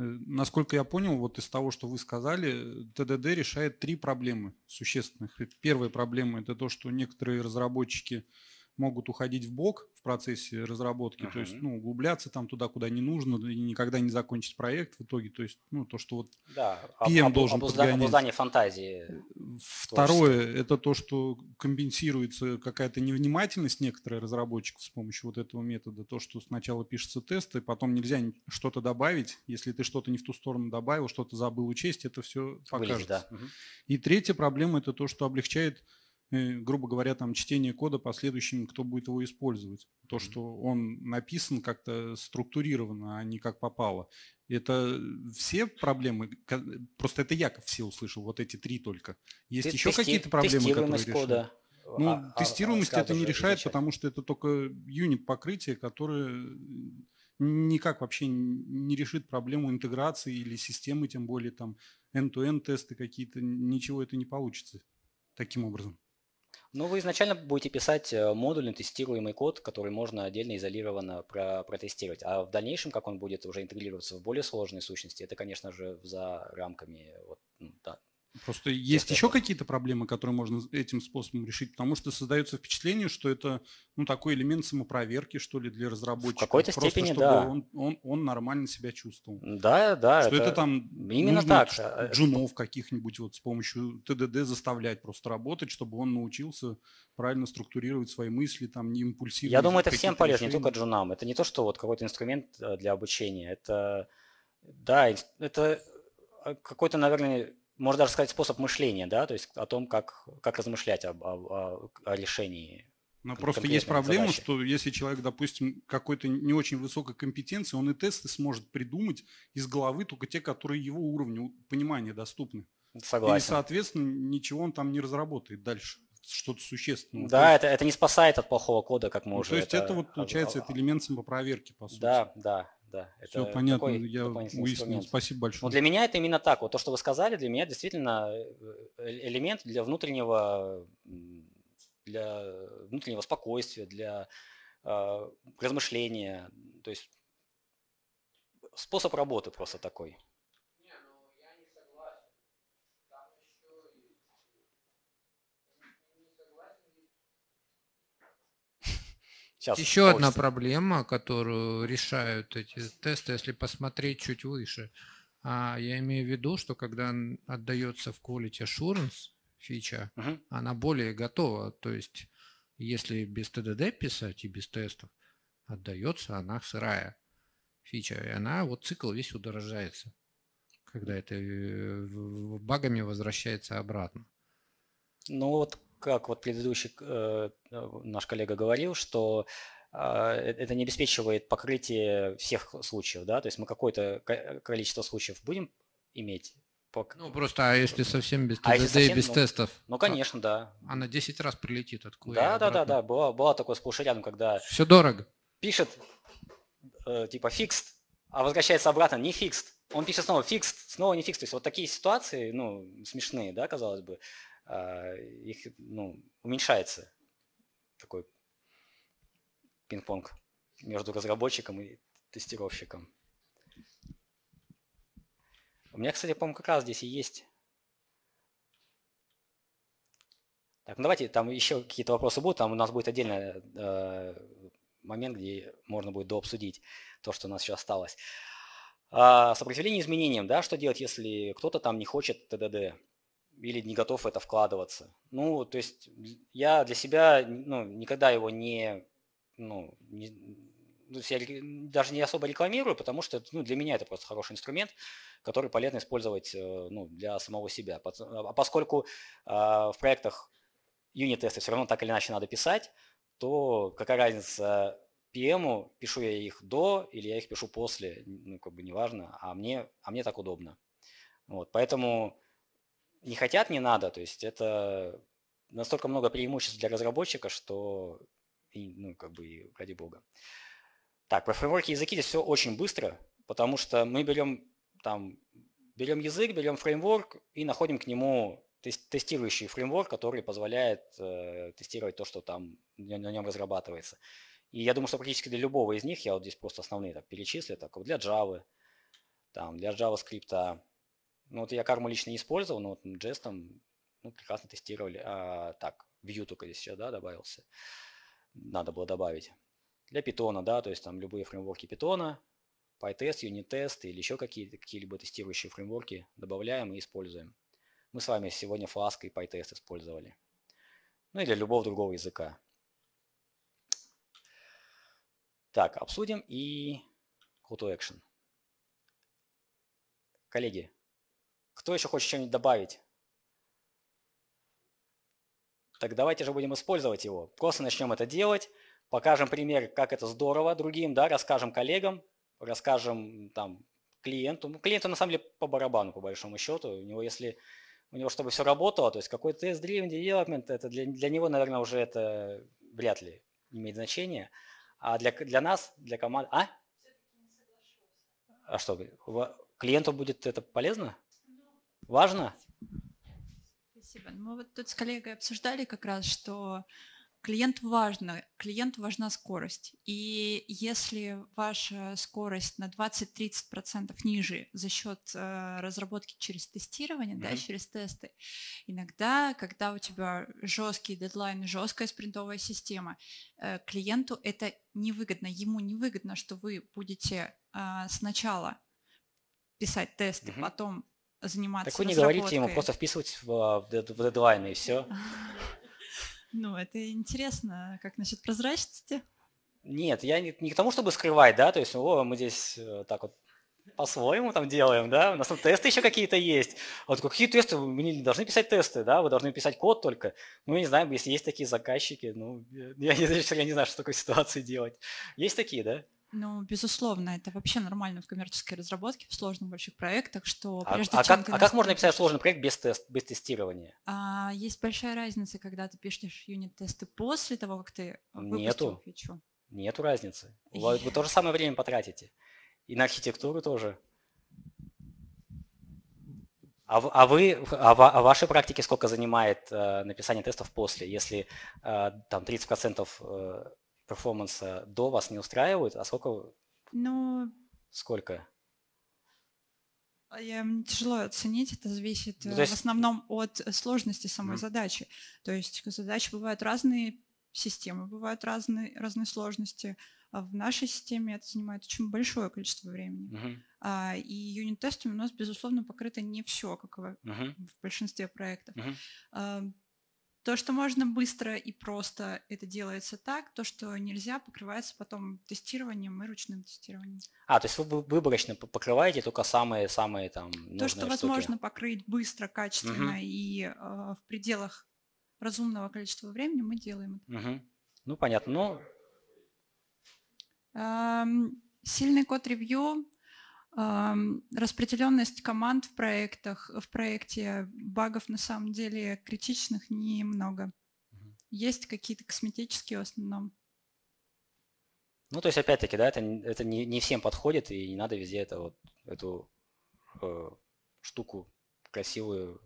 насколько я понял, вот из того, что вы сказали, ТДД решает три проблемы существенных. Первая проблема – это то, что некоторые разработчики – могут уходить в бок в процессе разработки, uh-huh. то есть ну, углубляться там туда, куда не нужно, и никогда не закончить проект в итоге. То есть ну, то, что вот да, PM об, должен об, подгонять. Обуздание фантазии. Э, второе – это то, что компенсируется какая-то невнимательность некоторых разработчиков с помощью вот этого метода. То, что сначала пишется тесты, потом нельзя что-то добавить. Если ты что-то не в ту сторону добавил, что-то забыл учесть, это все покажется. Вылез, да. И третья проблема – это то, что облегчает грубо говоря, там чтение кода последующим, кто будет его использовать. То, что он написан как-то структурированно, а не как попало. Это все проблемы, просто это я все услышал, вот эти три только. Есть Тести- еще какие-то проблемы, которые решены? кода. Ну, а, а тестируемость а, это не решает, изначально. потому что это только юнит покрытия, которое никак вообще не решит проблему интеграции или системы, тем более там end-to-end тесты какие-то, ничего это не получится таким образом. Ну, вы изначально будете писать э, модульный тестируемый код, который можно отдельно изолированно про протестировать. А в дальнейшем, как он будет уже интегрироваться в более сложные сущности, это, конечно же, за рамками вот, да, Просто есть Я еще какие-то проблемы, которые можно этим способом решить, потому что создается впечатление, что это ну, такой элемент самопроверки, что ли, для разработчиков, В какой-то Просто, степени, чтобы да. Он, он, он нормально себя чувствовал. Да, да. Что это, это там именно нужно так. Э, э. джунов каких-нибудь вот с помощью ТДД заставлять просто работать, чтобы он научился правильно структурировать свои мысли, там, не импульсировать. Я думаю, это всем полезно, не только джунам. Это не то, что вот какой-то инструмент э, для обучения. Это, да, это какой-то, наверное, можно даже сказать, способ мышления, да, то есть о том, как, как размышлять об, о, о решении. Но просто есть проблема, задачи. что если человек, допустим, какой-то не очень высокой компетенции, он и тесты сможет придумать из головы только те, которые его уровню понимания доступны. Согласен. И, соответственно, ничего он там не разработает дальше что-то существенное. Да, это, это не спасает от плохого кода, как мы ну, уже. То есть это, это вот получается это элемент самопроверки, по сути. Да, да да. Все это понятно, я уяснил. Спасибо большое. Но для меня это именно так. Вот то, что вы сказали, для меня действительно э, э, элемент для внутреннего, для внутреннего спокойствия, для э, размышления. То есть способ работы просто такой. Сейчас Еще получится. одна проблема, которую решают эти тесты, если посмотреть чуть выше. А я имею в виду, что когда отдается в Quality Assurance фича, угу. она более готова. То есть, если без ТДД писать и без тестов, отдается она сырая фича. И она, вот цикл весь удорожается, когда это э, багами возвращается обратно. Ну вот как вот предыдущий э, наш коллега говорил, что а, э, это не обеспечивает покрытие всех случаев, да, то есть мы какое-то количество случаев будем иметь. По... Ну, просто, а если совсем без а ТДД а совсем, и без ну, тестов? Ну, а конечно, а, да. Она 10 раз прилетит откуда? QA. Да, да, да, да, была, была такое сплошь и рядом, когда... Все дорого. Пишет, э, типа, фикст, а возвращается обратно, не фикст. Он пишет снова фикст, снова не фикст. То есть вот такие ситуации, ну, смешные, да, казалось бы. А, их ну, уменьшается такой пинг-понг между разработчиком и тестировщиком. У меня, кстати, по-моему, как раз здесь и есть. Так, ну давайте там еще какие-то вопросы будут. Там у нас будет отдельный э, момент, где можно будет дообсудить то, что у нас еще осталось. А, сопротивление изменениям, да, что делать, если кто-то там не хочет ТДД? или не готов в это вкладываться. Ну, то есть я для себя ну, никогда его не, ну, не, ну, то есть я даже не особо рекламирую, потому что ну, для меня это просто хороший инструмент, который полезно использовать э, ну, для самого себя. А, а поскольку а, в проектах юнит-тесты все равно так или иначе надо писать, то какая разница PM, эм, пишу я их до или я их пишу после, ну, как бы неважно, а мне, а мне так удобно. Вот, поэтому не хотят, не надо. То есть это настолько много преимуществ для разработчика, что, и, ну, как бы, ради бога. Так, про фреймворки языки здесь все очень быстро, потому что мы берем там, берем язык, берем фреймворк и находим к нему тестирующий фреймворк, который позволяет э, тестировать то, что там на нем разрабатывается. И я думаю, что практически для любого из них, я вот здесь просто основные так перечислю, так вот для Java, там, для JavaScript, ну, вот я карму лично не использовал, но вот JS там ну, прекрасно тестировали. А, так, Vue только здесь сейчас, да, добавился. Надо было добавить. Для питона, да, то есть там любые фреймворки питона, PyTest, unittest или еще какие-то, какие-либо тестирующие фреймворки добавляем и используем. Мы с вами сегодня Flask и PyTest использовали. Ну и для любого другого языка. Так, обсудим и call to action. Коллеги, кто еще хочет что-нибудь добавить? Так давайте же будем использовать его. Просто начнем это делать, покажем пример, как это здорово другим, да, расскажем коллегам, расскажем там клиенту. Ну, клиенту на самом деле по барабану, по большому счету. У него, если у него чтобы все работало, то есть какой то тест-driven development, это для, для него, наверное, уже это вряд ли имеет значение. А для, для нас, для команды, А? А что, клиенту будет это полезно? Важно? Спасибо. Ну, мы вот тут с коллегой обсуждали как раз, что клиенту важно, клиенту важна скорость. И если ваша скорость на 20-30% ниже за счет э, разработки через тестирование, mm-hmm. да, через тесты, иногда, когда у тебя жесткий дедлайн, жесткая спринтовая система, э, клиенту это невыгодно, ему невыгодно, что вы будете э, сначала писать тесты, mm-hmm. потом заниматься Так вы не говорите ему, просто вписывать в, а, в дедлайны и все. Ну, это интересно. Как насчет прозрачности? Нет, я не, не к тому, чтобы скрывать, да, то есть, о, мы здесь э, так вот по-своему там делаем, да, у нас там тесты еще какие-то есть. Вот какие тесты? Мы не должны писать тесты, да, вы должны писать код только. Мы не знаю, если есть такие заказчики, ну, я, я, я не знаю, что в такой ситуации делать. Есть такие, да? Ну, безусловно, это вообще нормально в коммерческой разработке, в сложных больших проектах, что а, прежде а, чем... Как, а как можно писать сложный проект без, тест, без тестирования? А, есть большая разница, когда ты пишешь юнит-тесты после того, как ты Нету. фичу. Нету разницы. Вы, вы то же самое время потратите. И на архитектуру тоже. А, а вы, а, ва, а вашей практике сколько занимает э, написание тестов после, если э, там 30% э, перформанса до вас не устраивают, а сколько? Ну, сколько? А, я, мне тяжело оценить, это зависит ну, э, есть... в основном от э, сложности самой mm задачи. То есть задачи бывают разные, системы бывают разные, разные сложности. А в нашей системе это занимает очень большое количество времени. Uh-huh. А, и юнит-тестами у нас, безусловно, покрыто не все, как в, uh-huh. в большинстве проектов. Uh-huh. То, что можно быстро и просто, это делается так. То, что нельзя, покрывается потом тестированием и ручным тестированием. А, то есть вы выборочно покрываете только самые-самые там нужные То, что штуки. возможно покрыть быстро, качественно угу. и э, в пределах разумного количества времени, мы делаем это. Угу. Ну, понятно. Ну... Эм, сильный код ревью распределенность команд в проектах, в проекте багов на самом деле критичных немного. Угу. Есть какие-то косметические в основном. Ну, то есть, опять-таки, да, это, это не, не всем подходит, и не надо везде это вот, эту э, штуку красивую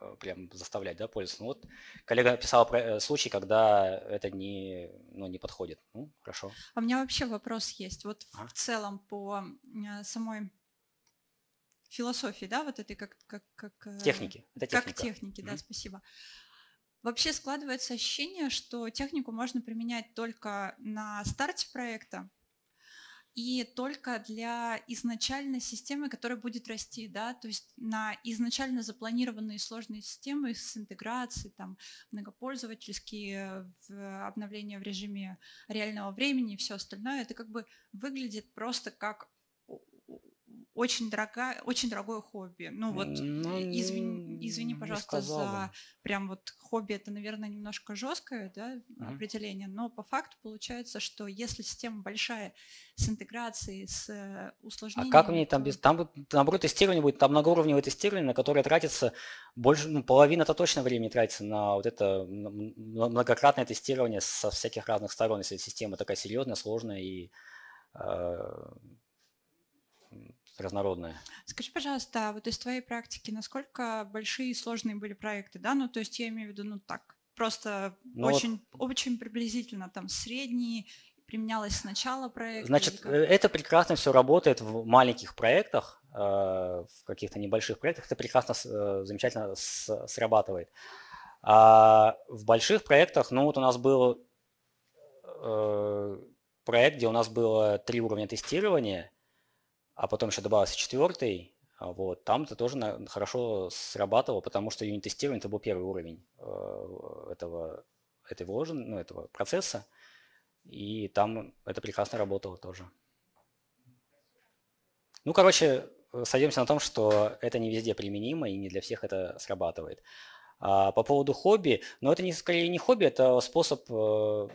Э, прям заставлять да, пользоваться. Ну вот коллега писала про э, случай, когда это не, ну, не подходит. Ну, хорошо. А у меня вообще вопрос есть. Вот а? в целом по э, самой философии, да, вот этой как... как, как техники. Это техника. Как техники, да, mm-hmm. спасибо. Вообще складывается ощущение, что технику можно применять только на старте проекта, и только для изначальной системы, которая будет расти, да, то есть на изначально запланированные сложные системы с интеграцией, там, многопользовательские обновления в режиме реального времени и все остальное, это как бы выглядит просто как очень, дорогая, очень дорогое хобби. Ну вот, ну, извини, извини, пожалуйста, за прям вот хобби, это, наверное, немножко жесткое да, mm-hmm. определение, но по факту получается, что если система большая с интеграцией, с усложнением... Э, а как мне там без... Там, наоборот, тестирование будет, там многоуровневое тестирование, на которое тратится больше, ну, половина то точно времени тратится на вот это многократное тестирование со всяких разных сторон, если система такая серьезная, сложная и э, разнородные. Скажи, пожалуйста, а вот из твоей практики, насколько большие и сложные были проекты, да? Ну, то есть я имею в виду, ну, так, просто Но ну, очень, вот... очень приблизительно, там, средние применялось сначала проект, проекта? Значит, э, это прекрасно все работает в маленьких проектах, э, в каких-то небольших проектах, это прекрасно, э, замечательно срабатывает. А в больших проектах, ну вот у нас был проект, где у нас было три уровня тестирования, а потом еще добавился четвертый, а вот, там это тоже хорошо срабатывало, потому что юнит-тестирование это был первый уровень э, этого, этой вложен, ну, этого процесса, и там это прекрасно работало тоже. Ну, короче, э, сойдемся на том, что это не везде применимо и не для всех это срабатывает. А по поводу хобби, но это не, скорее не хобби, это способ, э,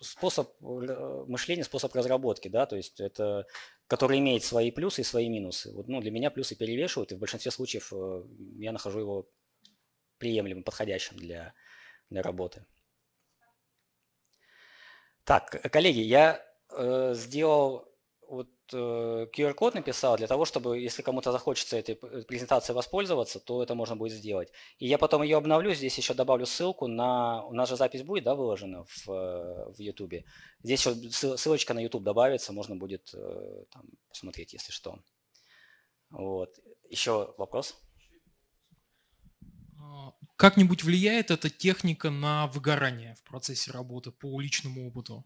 способ мышления, способ разработки, да, то есть это который имеет свои плюсы и свои минусы. Вот, ну, для меня плюсы перевешивают, и в большинстве случаев э, я нахожу его приемлемым, подходящим для, для работы. Так, э, коллеги, я э, сделал вот QR-код э, написал для того, чтобы, если кому-то захочется этой э, презентацией воспользоваться, то это можно будет сделать. И я потом ее обновлю, здесь еще добавлю ссылку на... У нас же запись будет, да, выложена в, э, в YouTube. Здесь еще ссылочка на YouTube добавится, можно будет там, посмотреть, если что. Вот. Еще вопрос? А, как-нибудь влияет эта техника на выгорание в процессе работы по личному опыту?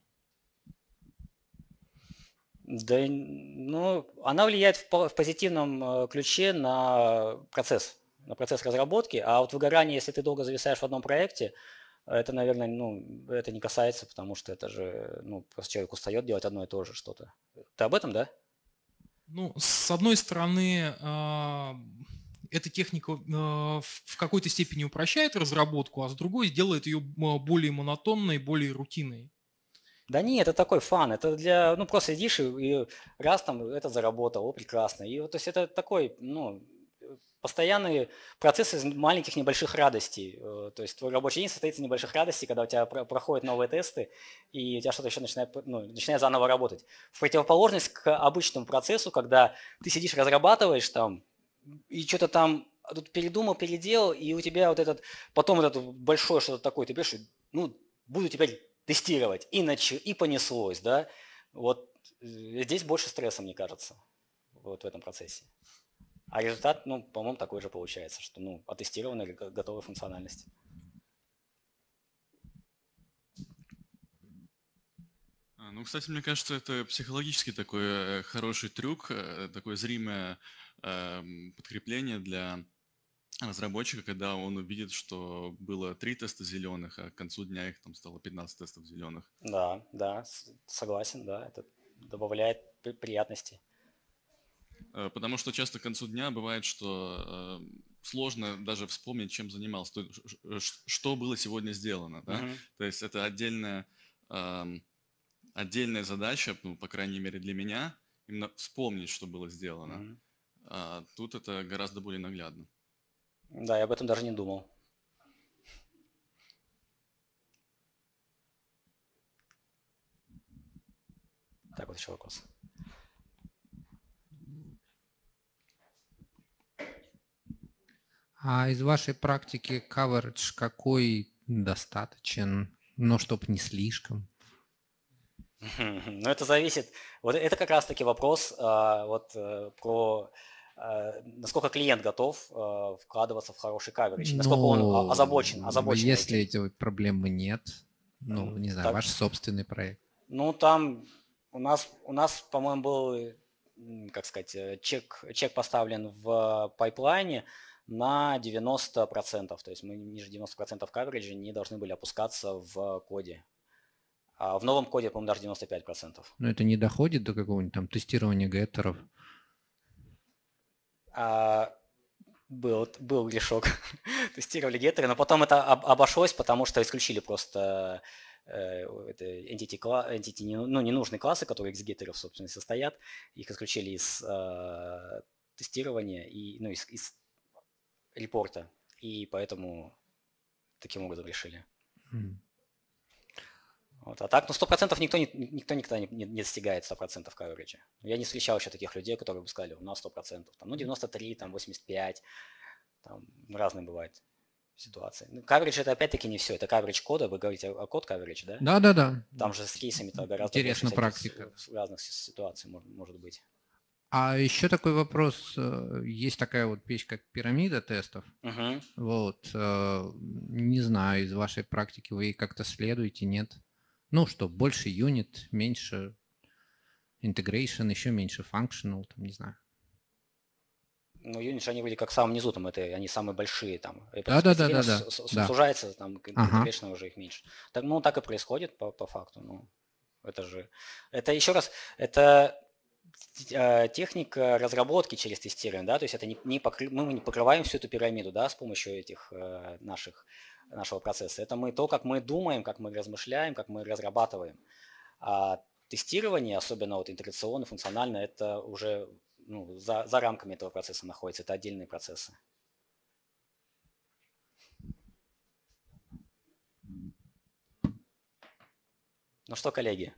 Да, ну, она влияет в, в позитивном э, ключе на процесс, на процесс разработки, а вот выгорание, если ты долго зависаешь в одном проекте, это, наверное, ну, это не касается, потому что это же, ну, просто человек устает делать одно и то же что-то. Ты об этом, да? Ну, с одной стороны, а, эта техника э, в какой-то степени упрощает разработку, а с другой делает ее более монотонной, более рутинной. Да нет, это такой фан, это для, ну просто сидишь и, и раз там это заработало, прекрасно. И вот, то есть это такой, ну, постоянный процесс из маленьких небольших радостей. Э, то есть твой рабочий день состоит из небольших радостей, когда у тебя проходят новые тесты, и у тебя что-то еще начинает, ну, начинает заново работать. В противоположность к обычному процессу, когда ты сидишь, разрабатываешь там, и что-то там тут передумал, переделал, и у тебя вот этот, потом вот этот большой что-то такое, ты пишешь, ну, буду теперь тестировать, и, нач... и понеслось, да. Вот э, здесь больше стресса, мне кажется, вот в этом процессе. А результат, ну, по-моему, такой же получается, что, ну, отестированная готовая функциональность. А, ну, кстати, мне кажется, это психологически такой э, хороший трюк, э, такое зримое эм, подкрепление для разработчика, когда он увидит, что было три теста зеленых, а к концу дня их там стало 15 тестов зеленых. Да, да, согласен, да, это добавляет приятности. Э, потому что часто к концу дня бывает, что э, сложно даже вспомнить, чем занимался, что было сегодня сделано. Да? Uh-huh. То есть это отдельная, эм, отдельная задача, ну, по крайней мере для меня, именно вспомнить, что было сделано. Uh-huh. А тут это гораздо более наглядно. Да, я об этом даже не думал. Так, вот еще вопрос. А из вашей практики coverage какой достаточен, но ну, чтоб не слишком? Ну, это зависит. Вот это как раз-таки вопрос а, вот э, про Э, насколько клиент готов э, вкладываться в хороший каверидж, ну, насколько он ну, озабочен, ну, озабочен. Если этим. эти проблемы нет, ну, не знаю, так, ваш собственный проект. Ну, там у нас, у нас по-моему, был, как сказать, э, чек, чек поставлен в пайплайне на 90%. То есть мы ниже 90% кавериджа не должны были опускаться в коде. А в новом коде, по-моему, даже 95%. Но это не доходит до какого-нибудь там тестирования геттеров? А, был, был грешок. Тестировали геттеры, но потом это обошлось, потому что исключили просто э, это entity, entity ну, ненужные классы, которые из геттеров, собственно, состоят. Их исключили из э, тестирования и ну, из, из репорта. И поэтому таким образом решили. Mm. Вот. А так, ну, 100% никто, никто никогда не, не, не достигает 100% coverage. Ну, я не встречал еще таких людей, которые бы сказали, у нас 100%. Там, ну, 93, там, 85, там, разные бывают ситуации. Ну, coverage это опять-таки не все, это coverage кода, вы говорите о, код coverage, да? Да, да, да. Там же с кейсами то гораздо Интересная практика. С, разных ситуаций может, может быть. А еще такой вопрос. Э, есть такая вот вещь, как пирамида тестов. Угу. Вот. Э, не знаю, из вашей практики вы как-то следуете, нет? Ну что, больше юнит, меньше integration, еще меньше functional, там, не знаю. Ну, юнит, они были как в самом низу, там, это, они самые большие, там. Да, да, да, да, да. Сужается, там, integration ага. уже их меньше. Так, ну, так и происходит по, по факту, ну. Это же, это еще раз, это э, техника разработки через тестирование, да, то есть это не, не покры... мы не покрываем всю эту пирамиду, да, с помощью этих э, наших нашего процесса. Это мы то, как мы думаем, как мы размышляем, как мы разрабатываем. А тестирование, особенно вот интеграционно, функционально, это уже ну, за, за рамками этого процесса находится, это отдельные процессы. Ну что, коллеги,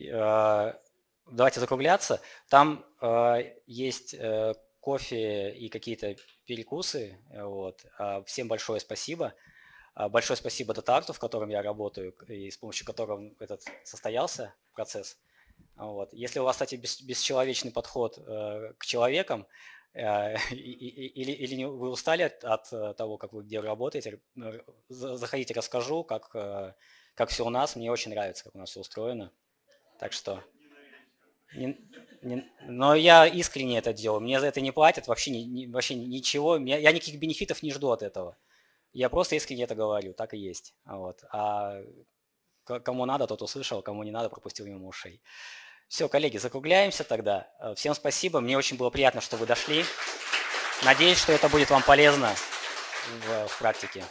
э, давайте закругляться. Там э, есть э, кофе и какие-то перекусы. Э, вот. А, всем большое спасибо. А, большое спасибо Датарту, в котором я работаю и с помощью которого этот состоялся процесс. Вот. Если у вас, кстати, бес, бесчеловечный подход э, к человекам, э, или, или вы устали от, того, как вы где работаете, заходите, расскажу, как, как все у нас. Мне очень нравится, как у нас все устроено. Так что не, не, но я искренне это делаю. Мне за это не платят вообще, не, не, вообще ничего. Я, я никаких бенефитов не жду от этого. Я просто искренне это говорю, так и есть. Вот. А кому надо, тот услышал, кому не надо, пропустил ему ушей. Все, коллеги, закругляемся тогда. Э, всем спасибо. Мне очень было приятно, что вы дошли. Надеюсь, что это будет вам полезно в, в практике.